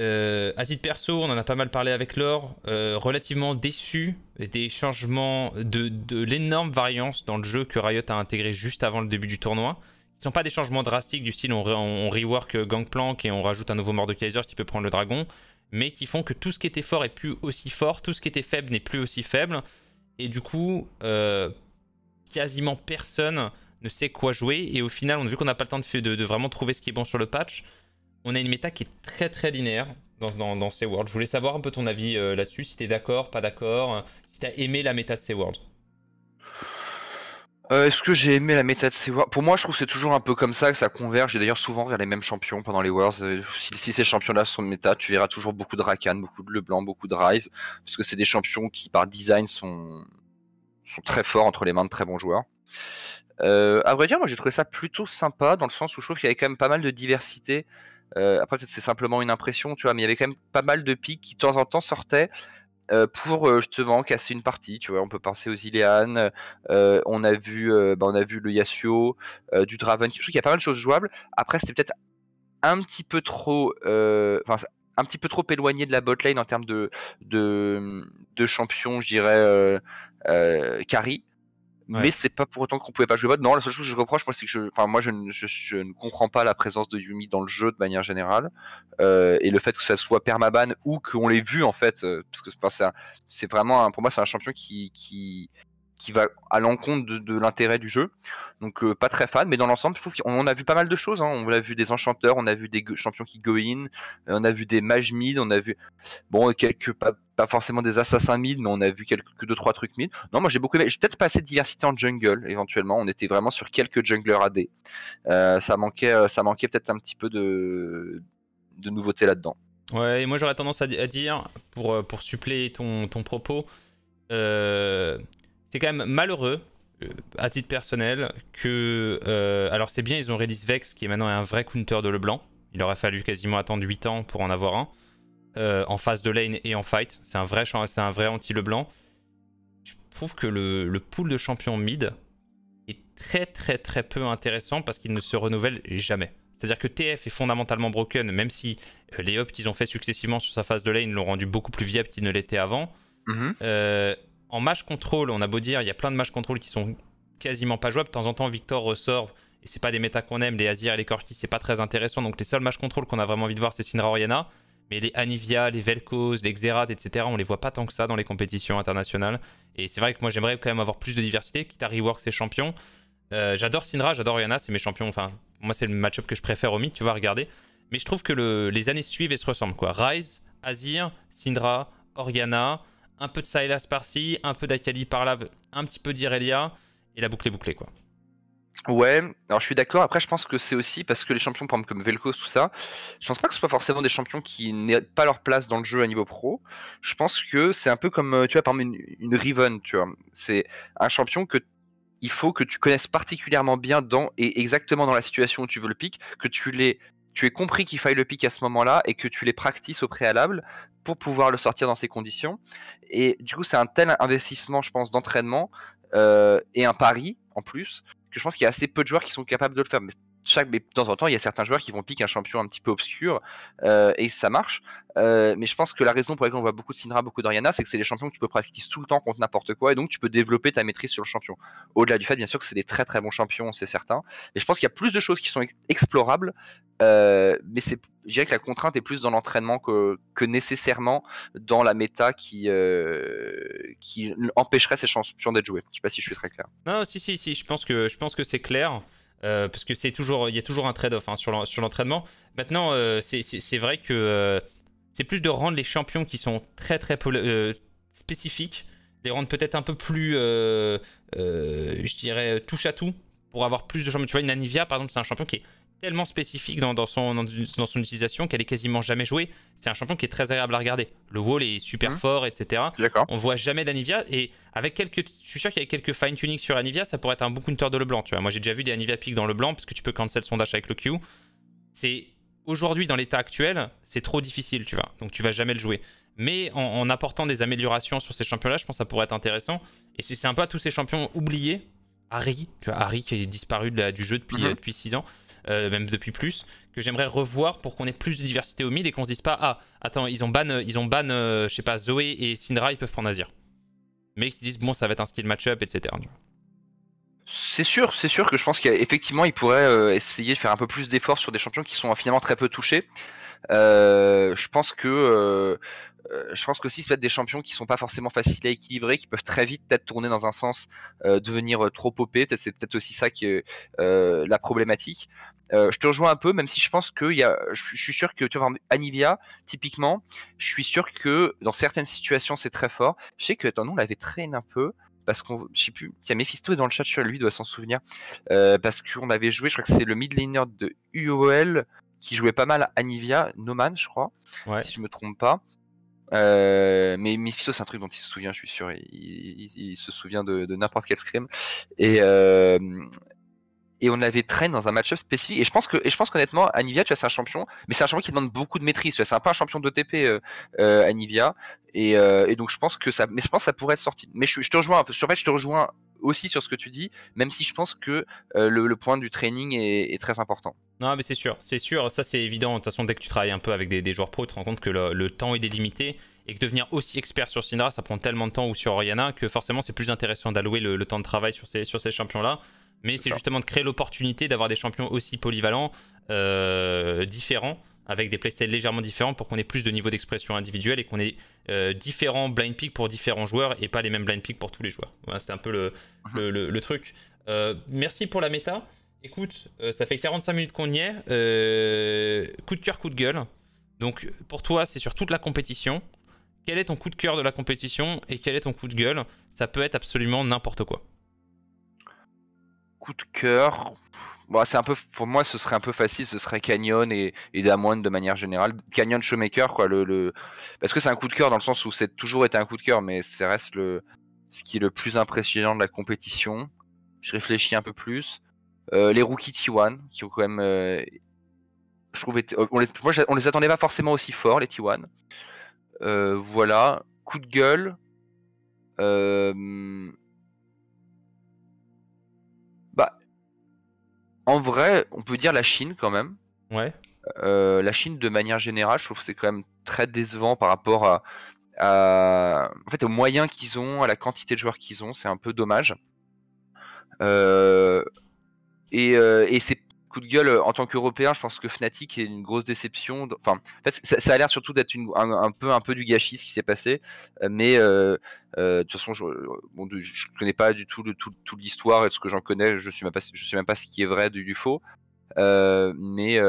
Euh, à perso, on en a pas mal parlé avec Laure, euh, relativement déçu des changements, de, l'énorme variance dans le jeu que Riot a intégré juste avant le début du tournoi. Ce ne sont pas des changements drastiques du style on, rework Gangplank et on rajoute un nouveau Mordekaiser qui peut prendre le dragon, mais qui font que tout ce qui était fort est plus aussi fort, tout ce qui était faible n'est plus aussi faible, et du coup, euh, quasiment personne ne sait quoi jouer, et au final, on a vu qu'on n'a pas le temps de vraiment trouver ce qui est bon sur le patch on a une méta qui est très très linéaire dans, ces worlds. Je voulais savoir un peu ton avis euh, là-dessus, si t'es d'accord, pas d'accord, euh, si t'as aimé la méta de ces worlds. Euh, est-ce que j'ai aimé la méta de ces Worlds Pour moi, je trouve que c'est toujours un peu comme ça que ça converge. J'ai d'ailleurs, souvent vers les mêmes champions pendant les Worlds. Si, ces champions-là sont de méta, tu verras toujours beaucoup de Rakan, beaucoup de Leblanc, beaucoup de Ryze, Parce que c'est des champions qui, par design, sont, sont très forts entre les mains de très bons joueurs. à vrai dire, moi j'ai trouvé ça plutôt sympa dans le sens où je trouve qu'il y avait quand même pas mal de diversité euh, après, c'est simplement une impression, tu vois, mais il y avait quand même pas mal de pics qui de temps en temps sortaient. Euh, pour euh, justement casser une partie. Tu vois, on peut penser aux Ilean, on a vu, bah, on a vu le Yasuo, du Draven. Je trouve qu'il y a pas mal de choses jouables. Après, c'était peut-être un petit peu trop, un petit peu trop éloigné de la botlane en termes de de, de champion, je dirais, carry. Mais c'est pas pour autant qu'on pouvait pas jouer mode. Non, la seule chose que je reproche, moi, c'est que je, enfin, moi, je ne, comprends pas la présence de Yumi dans le jeu de manière générale, euh, et le fait que ça soit permaban ou qu'on l'ait vu en fait, euh, parce que c'est vraiment, pour moi, c'est un champion qui, qui, qui va à l'encontre de, l'intérêt du jeu. Donc euh, pas très fan, mais dans l'ensemble, on trouve a vu pas mal de choses. Hein. On a vu des enchanteurs, on a vu des champions qui go in, euh, on a vu des mages mid, on a vu bon euh, quelques pas, forcément des assassins mid, mais on a vu quelques 2 trois trucs mid. Non, moi j'ai beaucoup aimé. J'ai peut-être pas assez de diversité en jungle éventuellement. On était vraiment sur quelques junglers AD. Euh, ça manquait, ça manquait peut-être un petit peu de de nouveauté là-dedans. Ouais, et moi j'aurais tendance à, dire pour pour suppléer ton ton propos. Euh, c'est quand même malheureux euh, à titre personnel que euh, alors c'est bien ils ont release Vex qui est maintenant un vrai counter de Leblanc il aurait fallu quasiment attendre 8 ans pour en avoir un euh, en phase de lane et en fight c'est un vrai c'est un vrai anti Leblanc je trouve que le, le, pool de champions mid est très très très peu intéressant parce qu'il ne se renouvelle jamais c'est à dire que TF est fondamentalement broken même si les ups qu'ils ont fait successivement sur sa phase de lane l'ont rendu beaucoup plus viable qu'il ne l'était avant mm-hmm. et en match contrôle, on a beau dire, il y a plein de match contrôle qui sont quasiment pas jouables. De temps en temps, Victor ressort, et c'est pas des méta qu'on aime, les Azir et les Corki, c'est pas très intéressant. Donc les seuls match contrôle qu'on a vraiment envie de voir, c'est Syndra, Oriana. Mais les Anivia, les Velkoz, les Xerath, etc., on les voit pas tant que ça dans les compétitions internationales. Et c'est vrai que moi j'aimerais quand même avoir plus de diversité, quitte à rework ces champions. Euh, j'adore Syndra, j'adore Oriana, c'est mes champions. Enfin, moi c'est le match-up que je préfère au mythe, tu vas regarder. Mais je trouve que les années suivent et se ressemblent quoi. Rise, Azir, Syndra, Oriana, un peu de Sylas par-ci, un peu d'Akali par-là, un petit peu d'Irelia, et la boucle est bouclée quoi. Ouais, alors je suis d'accord. Après, je pense que c'est aussi parce que les champions, par comme Velkos, tout ça, je pense pas que ce soit forcément des champions qui n'aient pas leur place dans le jeu à niveau pro. Je pense que c'est un peu comme, euh, tu vois, par une, Riven, tu vois. C'est un champion que il faut que tu connaisses particulièrement bien dans et exactement dans la situation où tu veux le pick, que tu l'aies tu es compris qu'il faille le pic à ce moment-là et que tu les practices au préalable pour pouvoir le sortir dans ces conditions. Et du coup, c'est un tel investissement, je pense, d'entraînement euh, et un pari en plus que je pense qu'il y a assez peu de joueurs qui sont capables de le faire. Mais chaque, mais de temps en temps, il y a certains joueurs qui vont piquer un champion un petit peu obscur euh, et ça marche. Euh, mais je pense que la raison pour laquelle on voit beaucoup de Syndra, beaucoup d'Oriana, c'est que c'est des champions que tu peux pratiquer tout le temps contre n'importe quoi et donc tu peux développer ta maîtrise sur le champion. Au-delà du fait, bien sûr, que c'est des très très bons champions, c'est certain. Mais je pense qu'il y a plus de choses qui sont explorables, euh, mais c'est, je dirais que la contrainte est plus dans l'entraînement que, nécessairement dans la méta qui, qui empêcherait ces champions d'être joués. Je sais pas si je suis très clair. Non, si, si, si, je pense que, je pense que c'est clair. Euh, parce que c'est toujours, il y a toujours un trade-off hein, sur l'entraînement. Maintenant, euh, c'est vrai que euh, c'est plus de rendre les champions qui sont très très spécifiques, les rendre peut-être un peu plus, je dirais, touche à tout pour avoir plus de champions. Tu vois, une Anivia, par exemple, c'est un champion qui est tellement spécifique dans, son, dans, son, utilisation qu'elle est quasiment jamais jouée. C'est un champion qui est très agréable à regarder. Le wall est super mhm. fort, etc. On voit jamais d'Anivia. Et avec quelques, je suis sûr qu'il y a quelques fine-tuning sur Anivia, ça pourrait être un bon counter de Leblanc. Tu vois. Moi, j'ai déjà vu des Anivia pick dans Leblanc parce que tu peux cancel son dash avec le Q. C'est aujourd'hui, dans l'état actuel, c'est trop difficile, tu vois. Donc, tu vas jamais le jouer. Mais en, apportant des améliorations sur ces champions-là, je pense que ça pourrait être intéressant. Et c'est un peu à tous ces champions oubliés. Harry, tu Harry qui est disparu de du jeu depuis 6 mhm. euh, ans euh, même depuis plus, que j'aimerais revoir pour qu'on ait plus de diversité au mid et qu'on se dise pas ah attends ils ont ban euh, ils ont ban euh, je sais pas Zoé et Syndra ils peuvent prendre Azir. Mais qu'ils disent bon ça va être un skill matchup up etc. C'est sûr, c'est sûr que je pense qu'effectivement ils pourraient essayer de faire un peu plus d'efforts sur des champions qui sont finalement très peu touchés. Euh, je pense que euh, euh, je pense qu'aussi, c'est peut-être des champions qui sont pas forcément faciles à équilibrer, qui peuvent très vite peut-être tourner dans un sens, devenir trop popé. c'est peut-être aussi ça qui est la problématique. je te rejoins un peu, même si je pense que y a, je, suis sûr que, tu vois, Anivia, typiquement, je suis sûr que dans certaines situations, c'est très fort. Je sais que, attends, on l'avait traîné un peu parce qu'on, je sais plus, tiens, Mephisto est dans le chat, lui doit s'en souvenir, parce qu'on avait joué, je crois que c'est le laner de UOL qui jouait pas mal Anivia, Noman, je crois, si je me trompe pas. Euh, mais Mephisto, c'est un truc dont il se souvient, je suis sûr. Il, se souvient de, n'importe quel scrim. Et, euh, et on avait traîné dans un match-up spécifique. Et je pense que, et je pense qu'honnêtement, Anivia, tu vois, c'est un champion, mais c'est un champion qui demande beaucoup de maîtrise. C'est un peu un champion de TP Anivia. Et, donc je pense que ça, mais je pense ça pourrait être sorti. Mais je, te rejoins, en fait, je te rejoins aussi sur ce que tu dis, même si je pense que euh, le, point du training est, très important. Non, mais c'est sûr, c'est sûr, ça c'est évident. De toute façon, dès que tu travailles un peu avec des, joueurs pro, tu te rends compte que le, temps est délimité et que devenir aussi expert sur Syndra, ça prend tellement de temps ou sur Oriana que forcément c'est plus intéressant d'allouer le, temps de travail sur ces, sur ces champions-là. Mais c'est justement de créer l'opportunité d'avoir des champions aussi polyvalents, euh, différents avec des playstyles légèrement différents pour qu'on ait plus de niveaux d'expression individuelle et qu'on ait euh, différents blind picks pour différents joueurs et pas les mêmes blind picks pour tous les joueurs. c'est un peu le, mhm. le, truc. Euh, merci pour la méta. Écoute, euh, ça fait 45 minutes qu'on y est. coup de cœur, coup de gueule. Donc pour toi, c'est sur toute la compétition. Quel est ton coup de cœur de la compétition et quel est ton coup de gueule Ça peut être absolument n'importe quoi. Coup de cœur, c'est un peu, pour moi, ce serait un peu facile, ce serait Canyon et, et de manière générale. Canyon Showmaker, quoi, le, parce que c'est un coup de cœur dans le sens où c'est toujours été un coup de cœur, mais ça reste le, ce qui est le plus impressionnant de la compétition. Je réfléchis un peu plus. Euh, les rookies T1, qui ont quand même, euh, je trouvais, on les, les attendait pas forcément aussi fort, les T1. Euh, voilà, coup de gueule. en vrai, on peut dire la Chine quand même. Ouais. Euh, la Chine, de manière générale, je trouve que c'est quand même très décevant par rapport à, en fait, aux moyens qu'ils ont, à la quantité de joueurs qu'ils ont. C'est un peu dommage. Euh, et, euh, et c'est de gueule euh, en tant qu'Européen, je pense que Fnatic est une grosse déception. Enfin, en fait, ça, a l'air surtout d'être un, peu un peu du gâchis ce qui s'est passé, euh, mais euh, de toute façon, je, ne connais pas du tout l'histoire et ce que j'en connais, je ne sais même pas ce qui est vrai du, faux. mais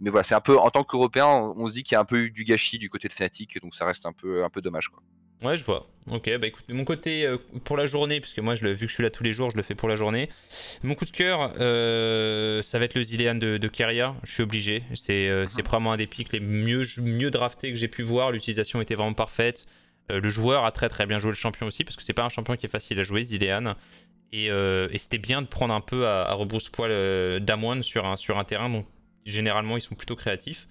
mais voilà, c'est un peu en tant qu'Européen, on, se dit qu'il y a un peu eu du gâchis du côté de Fnatic, donc ça reste un peu un peu dommage quoi. Ouais, je vois. Ok, bah écoute, de mon côté, euh, pour la journée, puisque moi, je, vu que je suis là tous les jours, je le fais pour la journée. Mon coup de cœur, euh, ça va être le Zilean de, de Je suis obligé. Euh, c'est probablement un des pics les mieux, mieux draftés que j'ai pu voir. L'utilisation était vraiment parfaite. le joueur a très très bien joué le champion aussi, parce que c'est pas un champion qui est facile à jouer, Zilean. Et, c'était bien de prendre un peu à, à poil d'Amoine sur un, sur un terrain donc généralement ils sont plutôt créatifs.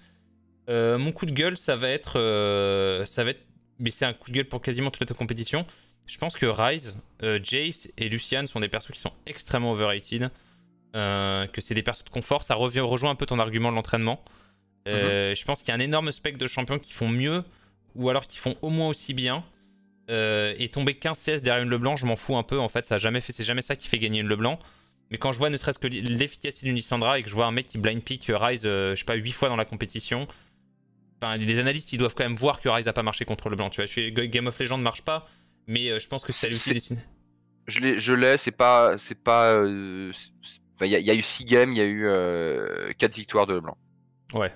mon coup de gueule, ça va être, ça va être mais c'est un coup de gueule pour quasiment toute la compétition. Je pense que Rise, euh, Jace et Lucian sont des persos qui sont extrêmement overrated. Euh, que c'est des persos de confort. Ça revient, rejoint un peu ton argument de l'entraînement. Euh, mhm. Je pense qu'il y a un énorme spectre de champions qui font mieux ou alors qui font au moins aussi bien. et tomber 15 CS derrière une Leblanc, je m'en fous un peu. En fait, ça jamais fait, c'est jamais ça qui fait gagner une Leblanc. Mais quand je vois ne serait-ce que l'efficacité d'une Lissandra et que je vois un mec qui blind pick Rise, je sais pas, 8 fois dans la compétition, Enfin, les analystes, ils doivent quand même voir que Rise a pas marché contre le blanc. Tu vois, Game of Legends ne marche pas, mais euh, je pense que c'est à lui qui Je l'ai, c'est pas. C'est pas. Euh, il y, a eu 6 games, il y a eu 4 euh, victoires de blanc. Ouais.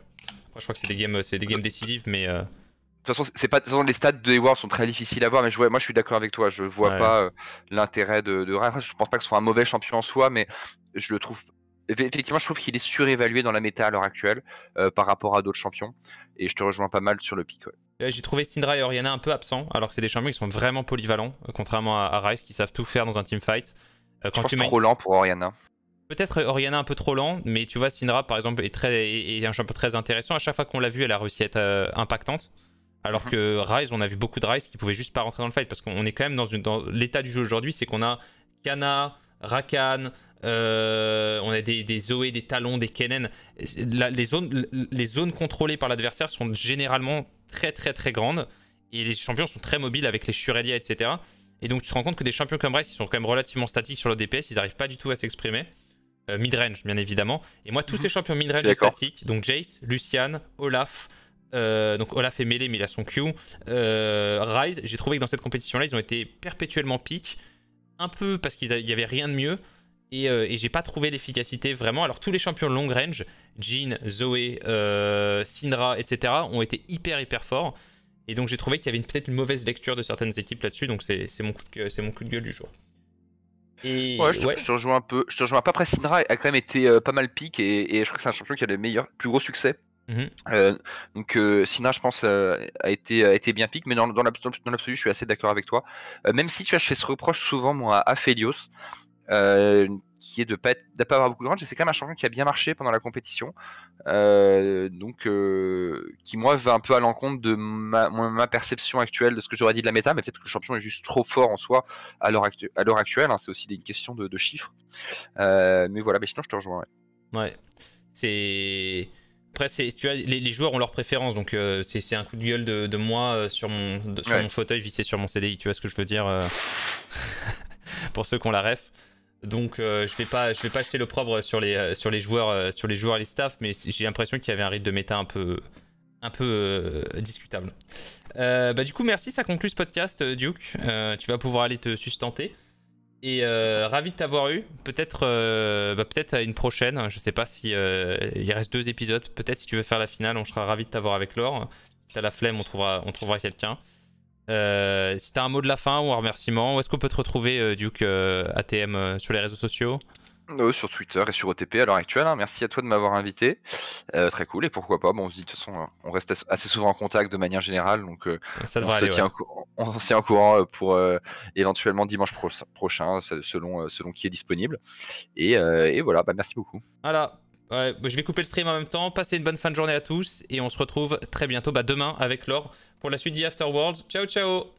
je crois que c'est des games, c'est des games décisives, mais. De toute façon, c'est pas, de les stats de Hayward sont très difficiles à voir, mais moi je suis d'accord avec toi. Je vois pas l'intérêt de, de Rise. Je pense pas que ce soit un mauvais champion en soi, mais je le trouve effectivement, je trouve qu'il est surévalué dans la méta à l'heure actuelle euh, par rapport à d'autres champions. Et je te rejoins pas mal sur le pic. Euh, j'ai trouvé Syndra et Oriana un peu absents, alors que c'est des champions qui sont vraiment polyvalents, euh, contrairement à, Ryze qui savent tout faire dans un teamfight. fight quand tu trop lent pour Oriana. Peut-être Oriana un peu trop lent, mais tu vois, Syndra par exemple est, très, un champion très intéressant. À chaque fois qu'on l'a vu, elle a réussi à être impactante. Alors mhm. que Ryze, on a vu beaucoup de Ryze qui pouvaient juste pas rentrer dans le fight parce qu'on est quand même dans, dans l'état du jeu aujourd'hui, c'est qu'on a Kana, Rakan, euh, on a des, Zoé, des Talons, des Kennen les, zones, les zones contrôlées par l'adversaire sont généralement très très très grandes. Et les champions sont très mobiles avec les Shurelia, etc. Et donc tu te rends compte que des champions comme Rise, ils sont quand même relativement statiques sur le DPS, ils n'arrivent pas du tout à s'exprimer. Mid euh, midrange, bien évidemment. Et moi, tous mhm. ces champions midrange et statiques, donc Jace, Lucian, Olaf, euh, donc Olaf est mêlé, mais il a son Q. Rise, j'ai trouvé que dans cette compétition-là, ils ont été perpétuellement piques. Un peu parce qu'il n'y avait rien de mieux. Euh, et, j'ai pas trouvé l'efficacité vraiment. Alors tous les champions long range, Jean, Zoé, euh, Syndra, etc. ont été hyper hyper forts. Et donc j'ai trouvé qu'il y avait peut-être une mauvaise lecture de certaines équipes là-dessus. Donc c'est mon, mon, coup de gueule du jour. Et, ouais, je te, rejoins un peu. Je rejoins Après Syndra a quand même été euh, pas mal pique et, je crois que c'est un champion qui a le meilleur, plus gros succès. Mhm. Euh, donc Syndra je pense, a, été, a été bien pique, mais dans, dans l'absolu, je suis assez d'accord avec toi. même si tu as je fais ce reproche souvent moi à Felios euh, qui est de ne pas, pas, avoir beaucoup de range. Et c'est quand même un champion qui a bien marché pendant la compétition. Euh, donc, euh, qui, moi, va un peu à l'encontre de ma, perception actuelle de ce que j'aurais dit de la méta. Mais peut-être que le champion est juste trop fort en soi à l'heure actuelle. Hein, c'est aussi une question de, chiffres. mais voilà, mais sinon, je te rejoins. Ouais. C'est après tu les, joueurs ont leurs préférences donc c'est un coup de gueule de, moi sur, mon, fauteuil vissé sur mon CDI tu vois ce que je veux dire pour ceux qui ont la ref donc euh, je vais pas je vais pas jeter l'opprobre sur les euh, sur les joueurs euh, sur les joueurs et les staffs, mais j'ai l'impression qu'il y avait un rythme de méta un peu un peu discutable. Bah, du coup merci, ça conclut ce podcast Duke. tu vas pouvoir aller te sustenter. Et ravi de t'avoir eu. Peut-être bah, peut-être à une prochaine. Je sais pas si il reste deux épisodes. Peut-être si tu veux faire la finale, on sera ravi de t'avoir avec Laure. Si t'as la flemme, on trouvera on trouvera quelqu'un. Euh, si t'as un mot de la fin ou un remerciement, où est-ce qu'on peut te retrouver, euh, Duke euh, ATM, euh, sur les réseaux sociaux Sur Twitter et sur OTP à l'heure actuelle. Hein. Merci à toi de m'avoir invité. très cool. Et pourquoi pas bon, On se dit, de toute façon, on reste assez souvent en contact de manière générale. Donc, Ça on, se tient en on courant pour éventuellement dimanche prochain, selon, selon qui est disponible. Et, voilà, bah, merci beaucoup. Voilà. Bah, je vais couper le stream en même temps. Passez une bonne fin de journée à tous et on se retrouve très bientôt, bah, demain avec Laure pour la suite d'Afterworlds. Ciao, ciao